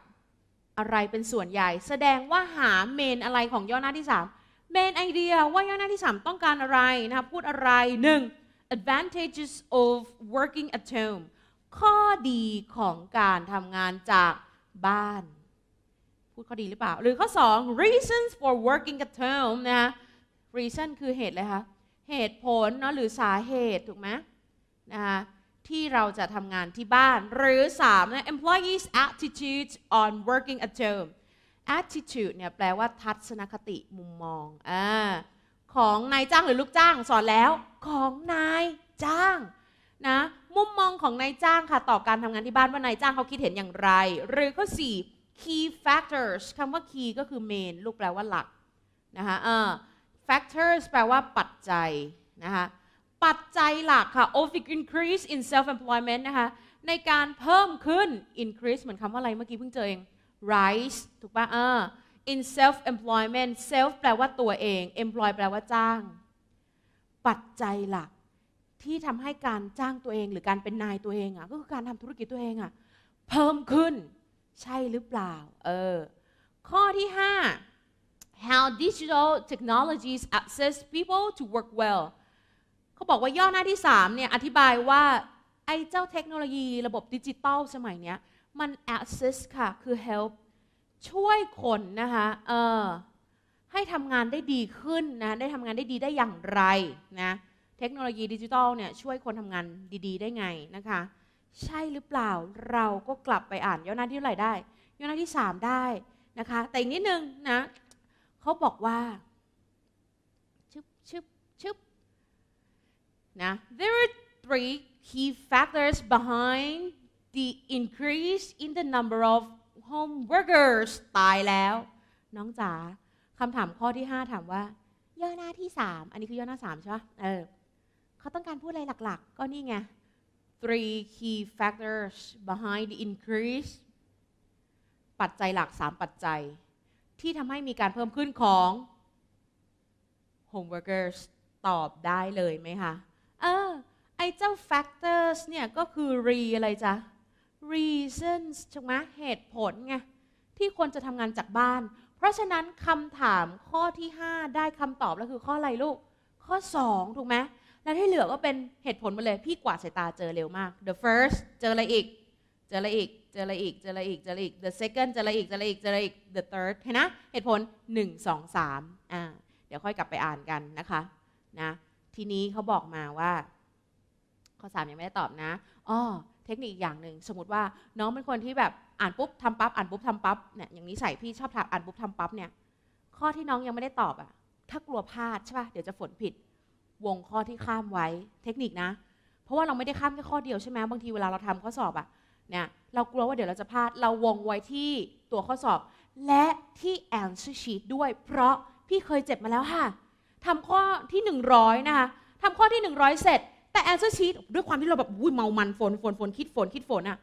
[SPEAKER 2] อะไรเป็นส่วนใหญ่ แสดงว่าหาเมนอะไรของย่อหน้าที่ 3 เมนไอเดียว่าย่อหน้าที่ 3 ต้องการอะไรนะคะพูดอะไร 1. advantages of working at home ข้อดีของการทำงานจากบ้าน พูดข้อดีหรือเปล่าหรือข้อ2 reasons for working at home นะะ reason คือเหตุเลยคะเหตุผลเนาะหรือสาเหตุถูกไหมนะคะที่เราจะทำงานที่บ้าน หรือ3นะ employees attitude on working a t h o m e attitude เนี่ยแปลว่า ทัศนคติมุมมองอของนายจ้างหรือลูกจ้าง สอนแล้ว ของนายจ้างนะมุมมองของนายจ้างค่ะต่อการทำงานที่บ้านว่านายจ้างเขาคิดเห็นอย่างไร หรือข้อ4 key factors คำว่า key ก็คือ main ลูกแปลว่าหลักนะคะ factors แปลว่าปัจจัยนะคะปัจจัยหลักค่ะ of increase in self employment นะคะในการเพิ่มขึ้น increase เหมือนคำว่าอะไรเมื่อกี้เพิ่งเจอเอง rise ถูกปะ่ะอ่า in self employment self แปลว่าตัวเอง employ แปลว่าจ้าง ปัจจัยหลัก ที่ทำให้การจ้างตัวเอง หรือการเป็นนายตัวเองอะ่ะก็คือการทำธุรกิจตัวเองอะ่ะเพิ่มขึ้น ใช่หรือเปล่าเออข้อที่ 5 how digital technologies assist people to work well เขาบอกว่าย่อหน้าที่3เนี่ยอธิบายว่า ไอ้เจ้าเทคโนโลยีระบบดิจิตอลสมัยเนี้ย มัน assist ค่ะคือ help ช่วยคนนะคะเออให้ทำงานได้ดีขึ้นนะได้ทำงานได้ดีได้อย่างไรนะเทคโนโลยีดิจิตอลเนี่ยช่วยคนทำงานดีๆ ได้ไงนะคะใช่หรือเปล่าเราก็กลับไปอ่าน ย่อหน้าที่เท่าไหร่ได้ ย่อหน้าที่ 3 ได้นะคะแต่อีกนิดนึงนะเขาบอกว่า ชึบชึบชึบนะ there are three key factors behind the increase in the number of home workers ตายแล้ว น้องจ๋าคำถามข้อที่ 5 ถามว่า ย่อหน้าที่ 3 อันนี้คือย่อหน้า3ใช่ปะเออเขาต้องการพูดอะไรหลักๆ ก็นี่ไง three key factors behind the increase ปัจจัยหลัก3 ปัจจัย ที่ทำให้มีการเพิ่มขึ้นของ home workers ตอบได้เลยไหมคะเออไอเจ้า factors เนี่ยก็คือ re อะไรจ๊ะ reasons ใช่ไหมเหตุผลไงที่คนจะทำงานจากบ้าน เพราะฉะนั้นคำถามข้อที่ 5 ได้คำตอบ แล้วคือข้ออะไรลูก ข้อ 2 ถูกไหมและที่เหลือก็เป็นเหตุผลมาเลยพี่กวาดสายตาเจอเร็วมาก the first เจออะไรอีกเจออะไรอีกเจออะไรอีกเจออะไรอีกเจออะไรอีก the second เจออะไรอีกเจออะไรอีกเจออะไรอีก the third เห็นนะเหตุผล 1 2 3อ่าเดี๋ยวค่อยกลับไปอ่านกันนะคะนะทีนี้เขาบอกมาว่า ข้อสามยังไม่ได้ตอบนะอ๋อเทคนิคอย่างหนึ่งสมมติว่าน้องเป็นคนที่แบบอ่านปุ๊บทำปั๊บอ่านปุ๊บทำปั๊บเนี่ยอย่างนี้ใส่พี่ชอบถามอ่านปุ๊บทำปั๊บเนี่ย ข้อที่น้องยังไม่ได้ตอบอ่ะ ถ้ากลัวพลาดใช่ป่ะเดี๋ยวจะฝนผิด วงข้อที่ข้ามไว้ เทคนิคนะ เพราะว่าเราไม่ได้ข้ามแค่ข้อเดียวใช่ไหมบางทีเวลาเราทำข้อสอบอ่ะ เนี่ยเรากลัวว่าเดี๋ยวเราจะพลาดเราวงไว้ที่ตัวข้อสอบและที่แอนซ์ชีตด้วยเพราะพี่เคยเจ็บมาแล้วค่ะทำข้อที่ 100 นะคะทำข้อที่ 100 เสร็จ แต่แอนเซอร์ชีตด้วยความที่เราแบบอุ้ยเมามันฝนฝนฝนคิดฝนคิดฝนอะ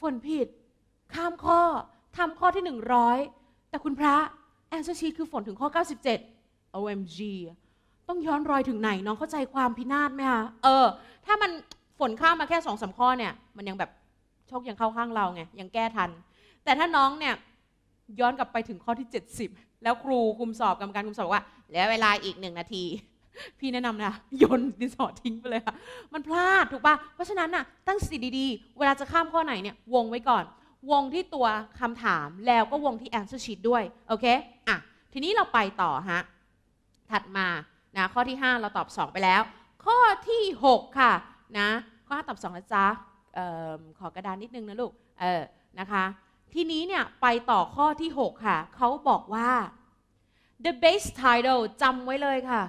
[SPEAKER 2] ฝนผิด ข้ามข้อ ทำข้อที่ 100 แต่คุณพระแอนเซอร์ชีตคือฝนถึงข้อ 97 OMG ต้องย้อนรอยถึงไหนน้องเข้าใจความพินาศไหมคะเออ ถ้ามันฝนข้ามมาแค่สองสาข้อเนี่ย มันยังแบบโชคยังเข้าข้างเราไง ยังแก้ทัน แต่ถ้าน้องเนี่ยย้อนกลับไปถึงข้อที่ 70 แล้วครูคุมสอบกรรมการคุมสอบว่าแหลือเวลาอีกหนึ่งนาที พี่แนะนำนะโยนดินสอทิ้งไปเลยค่ะมันพลาดถูกปะเพราะฉะนั้นน่ะตั้งสติดี ๆ เวลาจะข้ามข้อไหนเนี่ย วงไว้ก่อน วงที่ตัวคำถามแล้วก็วงที่ answer sheet ด้วย โอเคอ่ะทีนี้เราไปต่อฮะถัดมานะข้อที่ 5 เราตอบ 2 ไปแล้ว ข้อที่ 6 ค่ะ นะข้อ5ตอบ2นะจ๊ะออขอกระดานนิดนึงนะลูกเออนะคะ ทีนี้เนี่ยไปต่อข้อที่6ค่ะเขาบอกว่า The base title จำไว้เลยค่ะ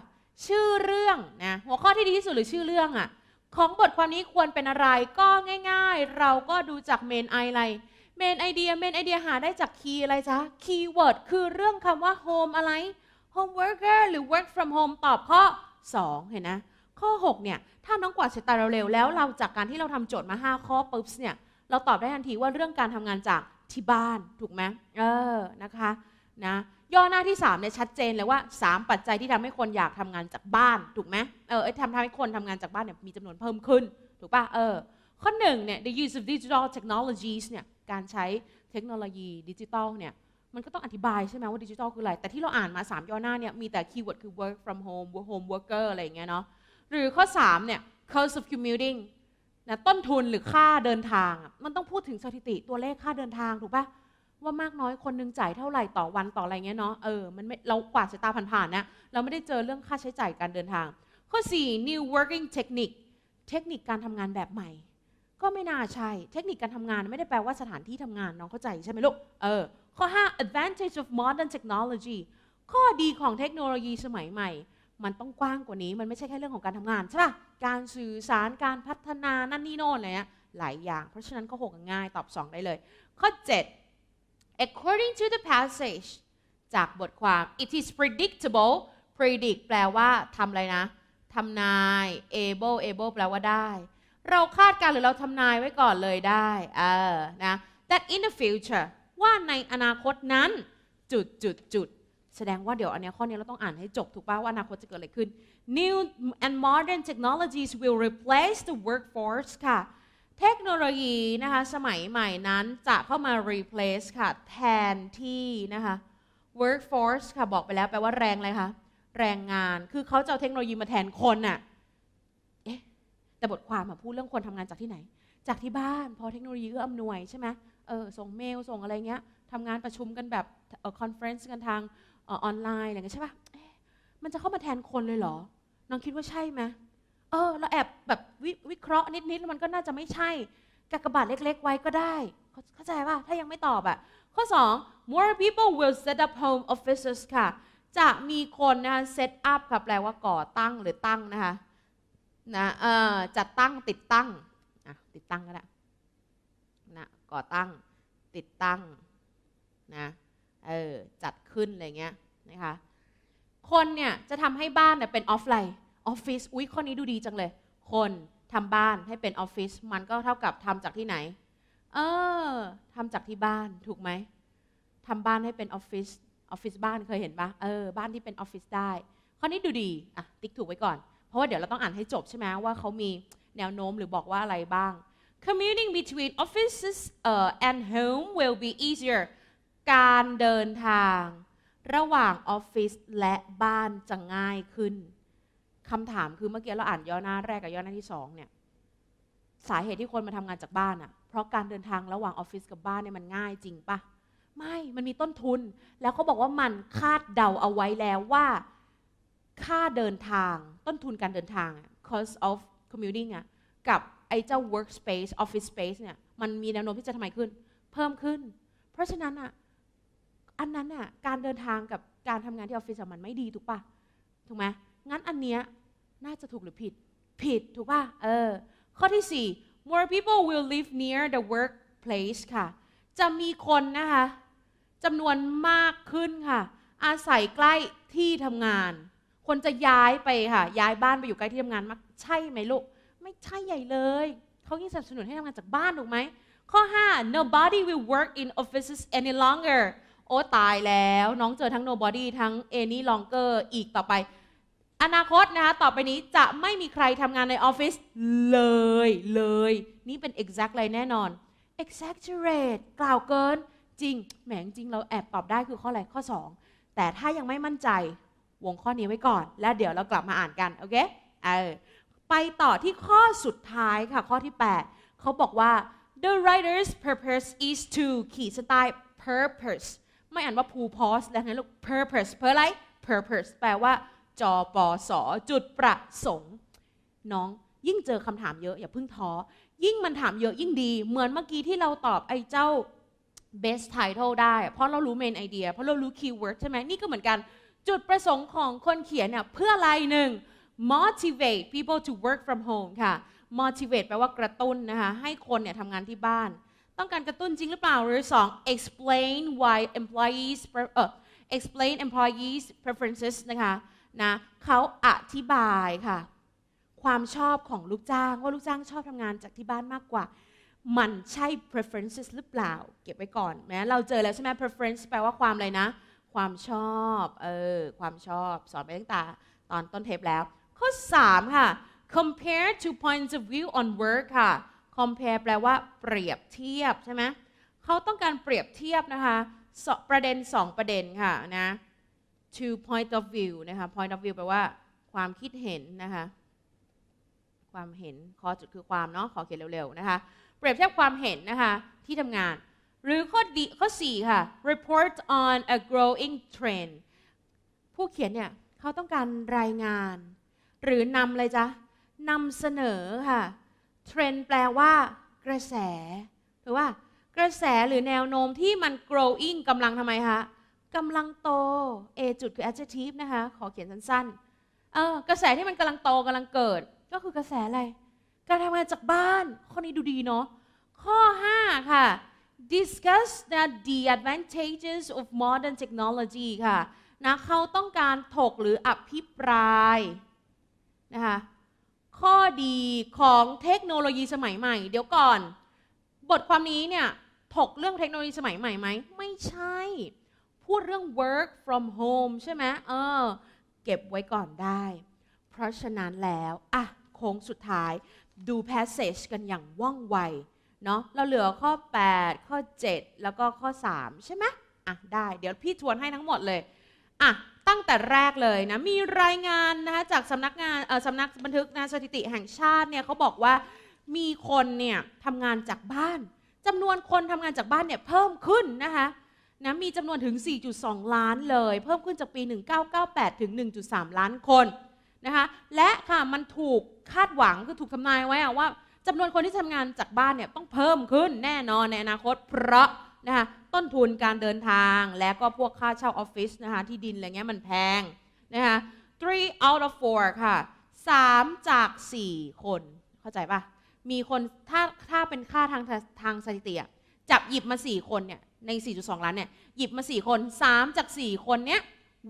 [SPEAKER 2] ชื่อเรื่องนะหัวข้อที่ดีที่สุดหรือชื่อเรื่องอะของบทความนี้ควรเป็นอะไรก็ง่ายๆ เราก็ดูจากเมนไออะไรเมนไอเดียเมนไอเดียหาได้จากคีย์อะไรจ๊ะคีย์เวิร์ดคือเรื่องคำว่า home อะไร home worker หรือ work from home ตอบข้อ 2 เห็นนะ ข้อ 6 เนี่ยถ้าน้องกวาดสายตาเราเร็วแล้วเราจากการที่เราทำโจทย์มา 5 ข้อปุ๊บเนี่ย เราตอบได้ทันทีว่าเรื่องการทำงานจากที่บ้านถูกไหมเออนะคะนะย่อหน้าที่3เนี่ยชัดเจนเลยว่า 3 ปัจจัยที่ทำให้คนอยากทำงานจากบ้าน ถูกไหมเออทำทำให้คนทำงานจากบ้านเนี่ยมีจำนวนเพิ่มขึ้นถูกปะเออ ข้อหนึ่งเนี่ย the use of digital technologies เนี่ยการใช้เทคโนโลยีดิจิทัลเนี่ยมันก็ต้องอธิบายใช่ไหมว่าดิจิทัลคืออะไร แต่ที่เราอ่านมา 3ย่อหน้าเนี่ยมีแต่คีย์เวิร์ดคือ work from home work home worker อะไรอย่างเงี้ยเนาะหรือข้อ3เนี่ย cost of commuting นะต้นทุนหรือค่าเดินทางมันต้องพูดถึงสถิติตัวเลขค่าเดินทางถูกปะว่ามากน้อยคนนึงจ่ายเท่าไหร่ ต่อวันต่ออะไรเงี้ยเนาะเออมันไม่เรากวาดสายตาผ่านๆนะเราไม่ได้เจอเรื่องค่าใช้จ่ายการเดินทาง ข้อ4 new working technique เทคนิคการทำงานแบบใหม่ ก็ไม่น่าใช่เทคนิคการทำงานไม่ได้แปลว่าสถานที่ทำงาน น้องเข้าใจใช่ไหมลูกเออข้อ5 advantage of modern technology ข้อดีของเทคโนโลยีสมัยใหม่ มันต้องกว้างกว่านี้มันไม่ใช่แค่เรื่องของการทำงานใช่ปะการสื่อสารการพัฒนานั่นนี่โน่นอะไรเงี้ยหลายอย่าง เพราะฉะนั้นข้อ6ง่ายตอบ 2 ได้เลย ข้อ 7 according to the passage จากบทความ it is predictable predict แปลว่าทำอะไรนะทำนาย able able แปลว่าได้ เราคาดการหรือเราทำนายไว้ก่อนเลยได้เออนะ that in the future ว่าในอนาคตนั้น จุดจุด จุดแสดงว่าเดี๋ยวอันนี้ข้อนี้เราต้องอ่านให้จบถูกป่าว่าอนาคตจะเกิดอะไรขึ้น New and modern technologies will replace the workforce ค่ะเทคโนโลยีนะคะสมัยใหม่นั้นจะเข้ามา replace ค่ะ แทนที่นะคะ workforce ค่ะบอกไปแล้วแปลว่าแรงอะไรคะแรงงานคือเขาจะเอาเทคโนโลยีมาแทนคนอ่ะเอ๊ะแต่บทความมาพูดเรื่องคนทำงานจากที่ไหน จากที่บ้าน พอเทคโนโลยีเอื้ออำนวยใช่ไหมเออส่งเมล ส่งอะไรเงี้ยทำงานประชุมกันแบบคอนเฟรนซ์กันทางออนไลน์อะไรเงี้ยใช่ปะะมันจะเข้ามาแทนคนเลยเหรอ น้องคิดว่าใช่ไหมออเราแอบแบบววิเคราะห์นิดๆมันก็น่าจะไม่ใช่กากบาทเล็กๆไว้ก็ได้ เข้าใจว่าถ้ายังไม่ตอบอะข้อ 2 more people will set up home offices ค่ะ จะมีคนนะคะ set up ค่ะแปลว่าก่อตั้งหรือตั้งนะคะนะเออจัดตั้งติดตั้งนะติดตั้งก็ได้นะก่อตั้ง ติดตั้งนะเออจัดขึ้นอะไรเงี้ยนะคะคนเนี่ย จะทำให้บ้านเนี่ยเป็นออฟไลน์ออฟฟิศอุ๊ย ข้อนี้ดูดีจังเลย คนทำบ้านให้เป็นออฟฟิศมันก็เท่ากับทำจากที่ไหน เออ ทำจากที่บ้าน ถูกไหม ทำบ้านให้เป็นออฟฟิศออฟฟิศบ้านเคยเห็นปะเออ บ้านที่เป็นออฟฟิศได้ ข้อนี้ดูดี อ่ะ ติ๊กถูกไว้ก่อน เพราะว่าเดี๋ยวเราต้องอ่านให้จบใช่ไหมว่าเขามีแนวโน้มหรือบอกว่าอะไรบ้าง commuting between offices uh, and home will be easier การเดินทาง ระหว่างออฟฟิศและบ้านจะง่ายขึ้นคำถามคือเมื่อกี้เราอ่านย่อหน้าแรกกับย่อหน้าที่สองเนี่ยสาเหตุที่คนมาทำงานจากบ้านอะ่ะเพราะการเดินทางระหว่างออฟฟิศกับบ้านเนี่ยมันง่ายจริงปะไม่มันมีต้นทุนแล้วเขาบอกว่ามันคาดเดาเอาไว้แล้วว่า ค่าเดินทางต้นทุนการเดินทาง cost of commuting อะ่ะกับ ไอ้เจ้า workspace office space เนี่ยมันมีแนวโน้มที่จะทำไมขึ้น เพิ่มขึ้นเพราะฉะนั้นอะ่ะอันนั้นอะ่ะการเดินทางกับการทำงานที่ออฟฟิศมันไม่ดีถูกปะถูกไหมงั้นอันเนี้ยน่าจะถูกหรือผิด ผิดถูกป่ะเออข้อที่ 4 more people will live near the workplace ค่ะ จะมีคนนะคะจำนวนมากขึ้นค่ะ อาศัยใกล้ที่ทำงาน คนจะย้ายไปค่ะ ย้ายบ้านไปอยู่ใกล้ที่ทำงานมากใช่ไหมลูก ไม่ใช่ใหญ่เลยเขายิ่งสนับสนุนให้ทำงานจากบ้าน ถูกไหม ข้อ 5 nobody will work in offices any longer โอ้ตายแล้ว น้องเจอทั้ง nobody ทั้ง any longer อีกต่อไปอนาคตนะคะต่อไปนี้จะไม่มีใครทำงานในออฟฟิศเลย เลย นี่เป็น exact เลยแน่นอน exaggerate กล่าวเกิน จริงแหมจริง เราแอบตอบได้คือข้ออะไรข้อ 2 แต่ถ้ายังไม่มั่นใจ วงข้อนี้ไว้ก่อน แล้วเดี๋ยวเรากลับมาอ่านกันโอเคเออไปต่อที่ข้อสุดท้ายค่ะข้อที่ 8 เขาบอกว่า the writer's purpose is to ขีดสไตล์ purpose ไม่อ่านว่า p u r p o s e แล้วนะลูก purpose เพื่ออะไร purpose แปลว่าจปสจุดประสงค์น้อง ยิ่งเจอคำถามเยอะ อย่าเพิ่งท้อ ยิ่งมันถามเยอะยิ่งดี เหมือนเมื่อกี้ที่เราตอบ ไอ้เจ้า best title ได้ เพราะเรารู้ main idea เพราะเรารู้ keyword ใช่ไหมนี่ก็เหมือนกันจุดประสงค์ของคนเขียนเนี่ยเพื่ออะไรหนึ่ง motivate people to work from home ค่ะ motivate แปลว่ากระตุ้นนะคะให้คนเนี่ยทำงานที่บ้าน ต้องการกระตุ้นจริงหรือเปล่าหรือ 2 explain why employees เอ่อ explain employees preferences นะคะนะเขาอธิบายค่ะ ความชอบของลูกจ้างว่าลูกจ้างชอบทำงานจากที่บ้านมากกว่า มันใช่ preferences หรือเปล่า เก็บไว้ก่อนแม้เราเจอแล้วใช่ไหม preference แปลว่าความอะไรนะ ความชอบ เออ ความชอบ สอนไปตั้งแต่ตอนต้นเทปแล้ว ข้อ 3 ค่ะ compare to points of view on work ค่ะ compare แปลว่าเปรียบเทียบใช่ไหมเขาต้องการเปรียบเทียบนะคะ ประเด็น 2 ประเด็นค่ะนะ two point of view นะคะ point of view แปลว่าความคิดเห็นนะคะความเห็นข้อจุดคือความเนาะขอเขียนเร็วๆนะคะเปรียบเทียบความเห็นนะคะที่ทำงาน หรือข้อดีข้อสี่ค่ะ report on a growing trend ผู้เขียนเนี่ย เขาต้องการรายงาน หรือนำเลยจ้ะนำเสนอค่ะเทรนแปลว่า กระแส หรือว่า กระแสหรือแนวโน้มที่มัน growing กำลังทำไมคะกำลังโต A จุดคือ adjective นะคะ ขอเขียนสั้น ๆ เออกระแสที่มันกำลังโตกำลังเกิดก็คือกระแสอะไร การทำงานจากบ้าน ข้อนี้ดูดีเนาะ ข้อ 5 ค่ะ discuss t h the advantages of modern technology ค่ะ นะ เขาต้องการถกหรืออภิปราย นะคะ ข้อดีของเทคโนโลยีสมัยใหม่ เดี๋ยวก่อน บทความนี้เนี่ยถกเรื่องเทคโนโลยีสมัยใหม่ไหม ไม่ใช่พูดเรื่อง work from home ใช่ไหมเออ เก็บไว้ก่อนได้ เพราะฉะนั้นแล้ว อ่ะโค้งสุดท้าย ดู passage กันอย่างว่องไว เนาะเราเหลือข้อ 8 ข้อ 7 แล้วก็ข้อ 3 ใช่ไหมอ่ะ ได้ เดี๋ยวพี่ทวนให้ทั้งหมดเลย อ่ะ ตั้งแต่แรกเลยนะ มีรายงานนะคะจากสำนักงานเออสำนักบันทึกนะสถิติแห่งชาติเนี่ยเขาบอกว่า มีคนเนี่ยทำงานจากบ้าน จำนวนคนทำงานจากบ้านเนี่ยเพิ่มขึ้นนะคะนะมีจำนวนถึง 4.2 ล้านเลย เพิ่มขึ้นจากปี 1998 ถึง 1.3 ล้านคนนะคะ และค่ะ มันถูกคาดหวังคือถูกทำนายไว้ว่าจำนวนคนที่ทำงานจากบ้านเนี่ยต้องเพิ่มขึ้นแน่นอน ในอนาคตเพราะนะคะต้นทุนการเดินทางและก็พวกค่าเช่าออฟฟิศนะคะที่ดินอะไรเงี้ยมันแพงนะคะ three out of four ค่ะ3จาก 4 คน เข้าใจปะมีคนถ้าถ้าเป็นค่าทางทางสถิติจับหยิบมา 4 คนเนี่ยใน 4.2 ล้าน เนี่ย หยิบมา 4 คน 3 จาก 4 คนเนี้ย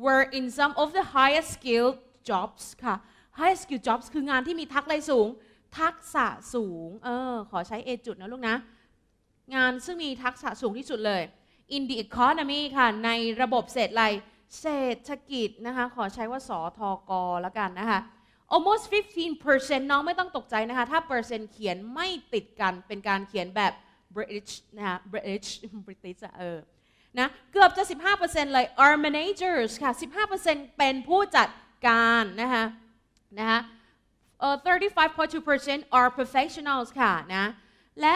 [SPEAKER 2] were in some of the highest skilled jobs ค่ะ highest skilled jobs คืองานที่มีทักษะสูง ทักษะสูง เออ ขอใช้ A จุดนะลูกนะ งานซึ่งมีทักษะสูงที่สุดเลย in the economy ค่ะ ในระบบเศรษฐไรเศรษฐกิจ นะคะ ขอใช้ว่าสอทอกอละกันนะคะ almost 15%น้องไม่ต้องตกใจนะคะ ถ้าเปอร์เซ็นต์เขียนไม่ติดกัน เป็นการเขียนแบบ British นะฮะ British British เออนะเกือบจะ 15%เลย are managers ค่ะ 15%เป็นผู้จัดการนะคะนะคะเอ่อ35.2% are professionals ค่ะนะและ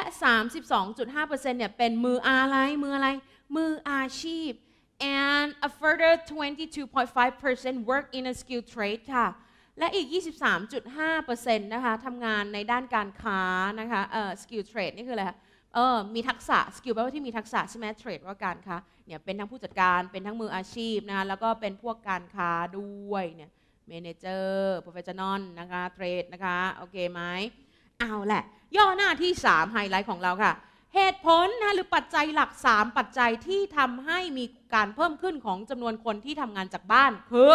[SPEAKER 2] 32.5%เนี่ยเป็นมืออะไร มืออะไร มืออาชีพ and a further 22.5% work in a skilled trade ค่ะ และอีก 23.5%นะคะทำงานในด้านการค้านะคะเอ่อ skilled trade นี่คืออะไรคะเออ มีทักษะ สกิลแปลว่าที่มีทักษะ ใช่ไหมเทรดว่าการค้าเนี่ยเป็นทั้งผู้จัดการเป็นทั้งมืออาชีพนะแล้วก็เป็นพวกการค้าด้วยเนี่ยเมนเจอร์โปรเฟชั่นอลนะคะเทรดนะคะ โอเคไหมเอาแหละ ย่อหน้าที่ 3 ไฮไลท์ของเราค่ะเหตุผลนะหรือปัจจัยหลัก 3 ปัจจัยที่ทำให้มีการเพิ่มขึ้นของจำนวนคนที่ทำงานจากบ้าน คือ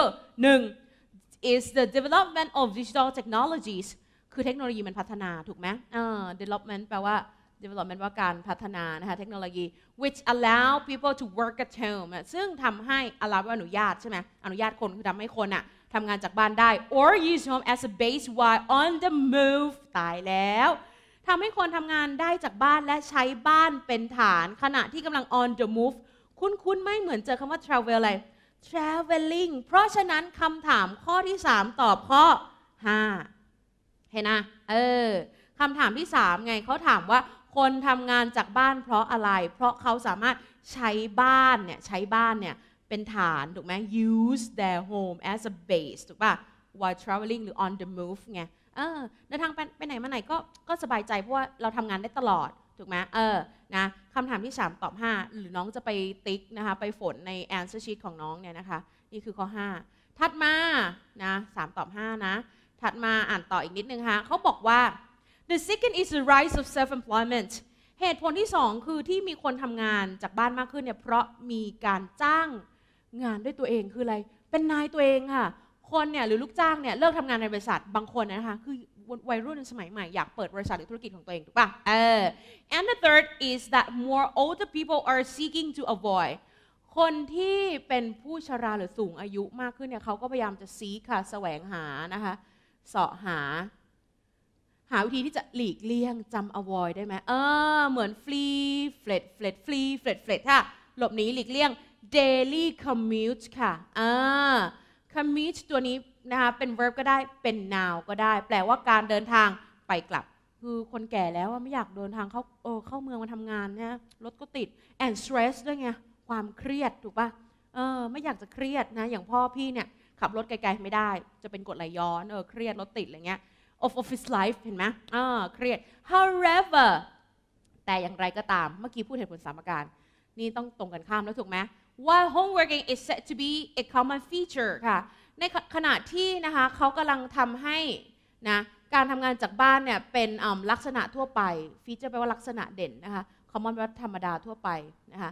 [SPEAKER 2] 1. is the development of digital technologies คือเทคโนโลยีมันพัฒนาถูกไหมอ development แปลว่า development ว่าการพัฒนานะคะเทคโนโลยี which allow people to work at home ซึ่งทำให้ allow อนุญาตใช่ไหมอนุญาตคนคือทำให้คนอะทำงานจากบ้านได้ or use home as a base while on the move ตายแล้วทำให้คนทำงานได้จากบ้านและใช้บ้านเป็นฐาน ขณะที่กำลัง on the move คุ้นๆไม่เหมือนเจอคำว่า travel อะไร traveling เพราะฉะนั้นคำถามข้อที่ 3 ตอบข้อ 5 เห็นนะ เออคำถามที่ 3 ไงเขาถามว่าคนทำงานจากบ้านเพราะอะไร เพราะเขาสามารถใช้บ้านเนี่ยใช้บ้านเนี่ยเป็นฐานถูกไหม use their home as a base ถูกปะ while traveling หรือ on the move ไง เออในทางไปไหนมาไหนก็ก็สบายใจเพราะว่าเราทำงานได้ตลอดถูกไหมเออ นะคำถามที่ 3 ตอบ 5 หรือน้องจะไปติ๊กนะคะไปฝนใน answer sheet ของน้องเนี่ยนะคะ นี่คือข้อ 5 ถัดมา นะสตอบ5นะ ถัดมาอ่านต่ออีกนิดนึงค่ะเขาบอกว่า The second is the rise of self-employment เหตุผลที่สองคือที่มีคนทำงานจากบ้านมากขึ้นเนี่ยเพราะมีการจ้างงานด้วยตัวเองคืออะไร เป็นนายตัวเองค่ะ คนเนี่ยหรือลูกจ้างเนี่ย เลิกทำงานในบริษัทบางคนนะคะคือวัยรุ่นสมัยใหม่อยากเปิดบริษัทหรือธุรกิจของตัวเองถูกป่ะเออ and the third is that more older people are seeking to avoid คนที่เป็นผู้ชราหรือสูงอายุมากขึ้นเนี่ยเขาก็พยายามจะซีค่ะแสวงหานะคะเสาะหาาวิธีที่จะหลีกเลี่ยงจำ avoid ได้ไหมเออ เหมือน flee flit flit flee flit flit ค่ะ หลบหนีหลีกเลี่ยง daily commute ค่ะ อ่า commute ตัวนี้นะคะเป็น verb ก็ได้เป็น noun ก็ได้ แปลว่าการเดินทางไปกลับ คือคนแก่แล้วไม่อยากเดินทางเข้าเออเข้าเมืองมาทำงานนะรถก็ติด and stress ด้วยไง ความเครียดถูกปะเออไม่อยากจะเครียดนะ อย่างพ่อพี่เนี่ยขับรถไกลๆไม่ได้ จะเป็นกดไหลย้อนเออเครียดรถติดอะไรเงี้ย of of his life เห็นไหมอ่าเครียด however แต่อย่างไรก็ตาม เมื่อกี้พูดเหตุผลสามประการ นี่ต้องตรงกันข้ามแล้วถูกไหมว่า homeworking is said to be a common feature ค่ะ ในขณะที่นะคะเขากำลังทำให้นะ การทำงานจากบ้านเนี่ยเป็นลักษณะทั่วไปฟีเจอร์แปลว่าลักษณะเด่นนะคะ common แปลว่าธรรมดาทั่วไปนะคะ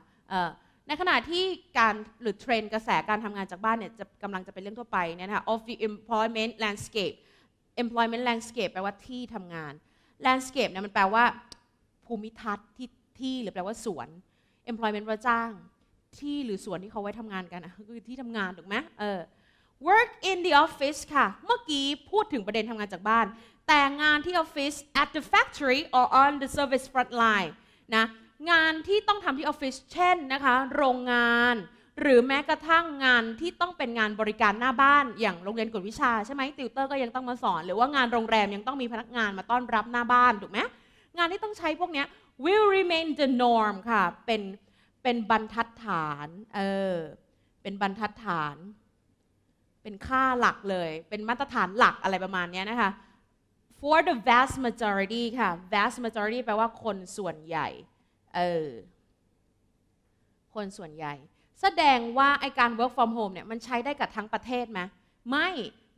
[SPEAKER 2] ในขณะที่การหรือเทรนกระแสการทำงานจากบ้านเนี่ยจะกำลังจะเป็นเรื่องทั่วไปเนี่ยนะคะ of the employment landscape employment landscape แปลว่าที่ทำงาน landscape เนี่ยมันแปลว่าภูมิทัศน์ที่ที่ หรือ แปลว่า สวน employment ว่าจ้าง ที่หรือ สวนที่เขาไว้ทำงานกันคือที่ทำงานถูกไหมเออ work in the office ค่ะ เมื่อกี้พูดถึงประเด็นทำงานจากบ้าน แต่งานที่ออฟฟิศ at the factory or on the service front line นะงานที่ต้องทำที่ออฟฟิศ เช่นนะคะโรงงานหรือแม้กระทั่งงานที่ต้องเป็นงานบริการหน้าบ้าน อย่างโรงเรียนกฎวิชาใช่ไหมติวเตอร์ก็ยังต้องมาสอน หรือว่างานโรงแรมยังต้องมีพนักงานมาต้อนรับหน้าบ้าน ถูกไหมงานที่ต้องใช้พวกนี้ will remain the norm ค่ะ เป็นเป็นบรรทัดฐานเออเป็นบรรทัดฐาน เป็นค่าหลักเลย เป็นมาตรฐานหลักอะไรประมาณนี้นะคะ for the vast majority ค่ะ vast majority แปลว่าคนส่วนใหญ่เออคนส่วนใหญ่แสดงว่าไอการ work from home เนี่ยมันใช้ได้กับทั้งประเทศไหมไม่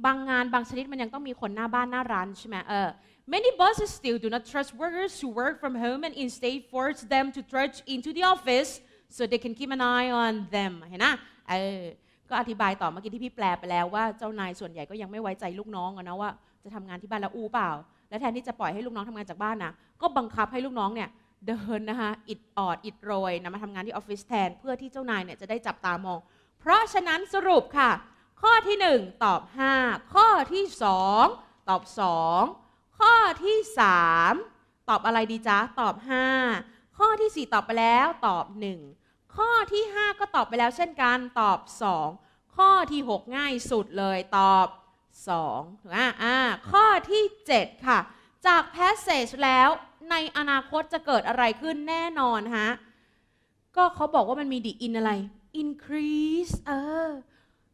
[SPEAKER 2] บางงานบางชนิดมันยังต้องมีคนหน้าบ้านหน้าร้านใช่ไหมเออ Many bosses still do not trust workers who work from home and instead force them to trudge into the office so they can keep an eye on them เห็นนะเออก็อธิบายต่อเมื่อกี้ที่พี่แปลไปแล้วว่าเจ้านายส่วนใหญ่ก็ยังไม่ไว้ใจลูกน้องนะว่าจะทำงานที่บ้านแล้วอู้เปล่า และแทนที่จะปล่อยให้ลูกน้องทำงานจากบ้านนะก็บังคับให้ลูกน้องเนี่ยเดินนะคะอิดออด อิดโรยนะมาทำงานที่ออฟฟิศแทนเพื่อที่เจ้านายเนี่ยจะได้จับตามอง เพราะฉะนั้นสรุปค่ะ ข้อที่ 1 ตอบ 5 ข้อที่ 2 ตอบ 2 ข้อที่ 3 ตอบอะไรดีจ๊ะตอบ 5 ข้อที่ 4 ตอบไปแล้วตอบ 1 ข้อที่ 5 ก็ตอบไปแล้ว เช่นกัน ตอบ 2 ข้อที่ 6 ง่ายสุดเลยตอบ2ถูกไหมอ่าข้อที่ 7 ค่ะ จาก passage แล้วในอนาคตจะเกิดอะไรขึ้นแน่นอนฮะก็เขาบอกว่ามันมีดีอินอะไร increase เออ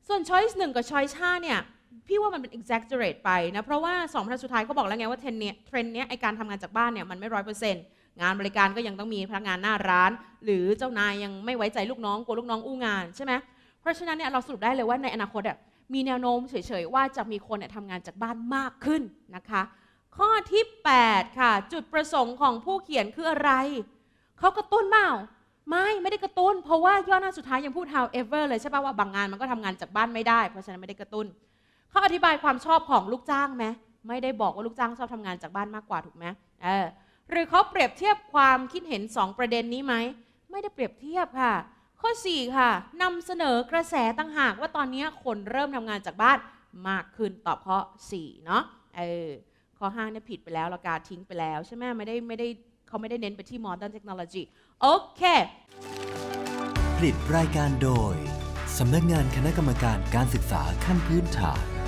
[SPEAKER 2] ส่วน choice 1กับ choice 5เนี่ยพี่ว่ามันเป็น exaggerate ไปนะเพราะว่า2พันสุดท้ายเขาบอกแล้วไงว่า เทรนเนี้ยเทรนเนี้ยไอการทำงานจากบ้านเนี่ยมันไม่ร้อยเปอร์เซ็นต์งานบริการก็ยังต้องมีพนักงานหน้าร้าน หรือเจ้านายยังไม่ไว้ใจลูกน้องกลัวลูกน้องอู้งานใช่ไหมเพราะฉะนั้นเนี่ยเราสรุปได้เลยว่าในอนาคตอ่ะมีแนวโน้มเฉยๆว่าจะมีคนเนี่ยทำงานจากบ้านมากขึ้นนะคะข้อที่8ค่ะ จุดประสงค์ของผู้เขียนคืออะไร เขากระตุ้นเปล่าไม่ ไม่ได้กระตุ้นเพราะว่าย่อหน้าสุดท้ายยังพูด however เลยใช่ป่ะว่าบางงานมันก็ทำงานจากบ้านไม่ได้ เพราะฉะนั้นไม่ได้กระตุ้นเขาอธิบายความชอบของลูกจ้างไหมไม่ได้บอกว่าลูกจ้างชอบทำงานจากบ้านมากกว่าถูกไหมเออหรือเขาเปรียบเทียบความคิดเห็น2ประเด็นนี้ไหมไม่ได้เปรียบเทียบค่ะ ข้อ4ค่ะ นำเสนอกระแสต่างหากว่าตอนนี้คนเริ่มทำงานจากบ้านมากขึ้นตอบข้อ4เนาะเออ้อห้างเนี่ยผิดไปแล้วรากาทิ้งไปแล้ว ใช่ไหมไม่ได้ไม่ได้เขาไม่ได้เน้นไปที่ modern technology โอเค
[SPEAKER 1] ผลิตรายการโดย สำนักงานคณะกรรมการการศึกษาขั้นพื้นฐาน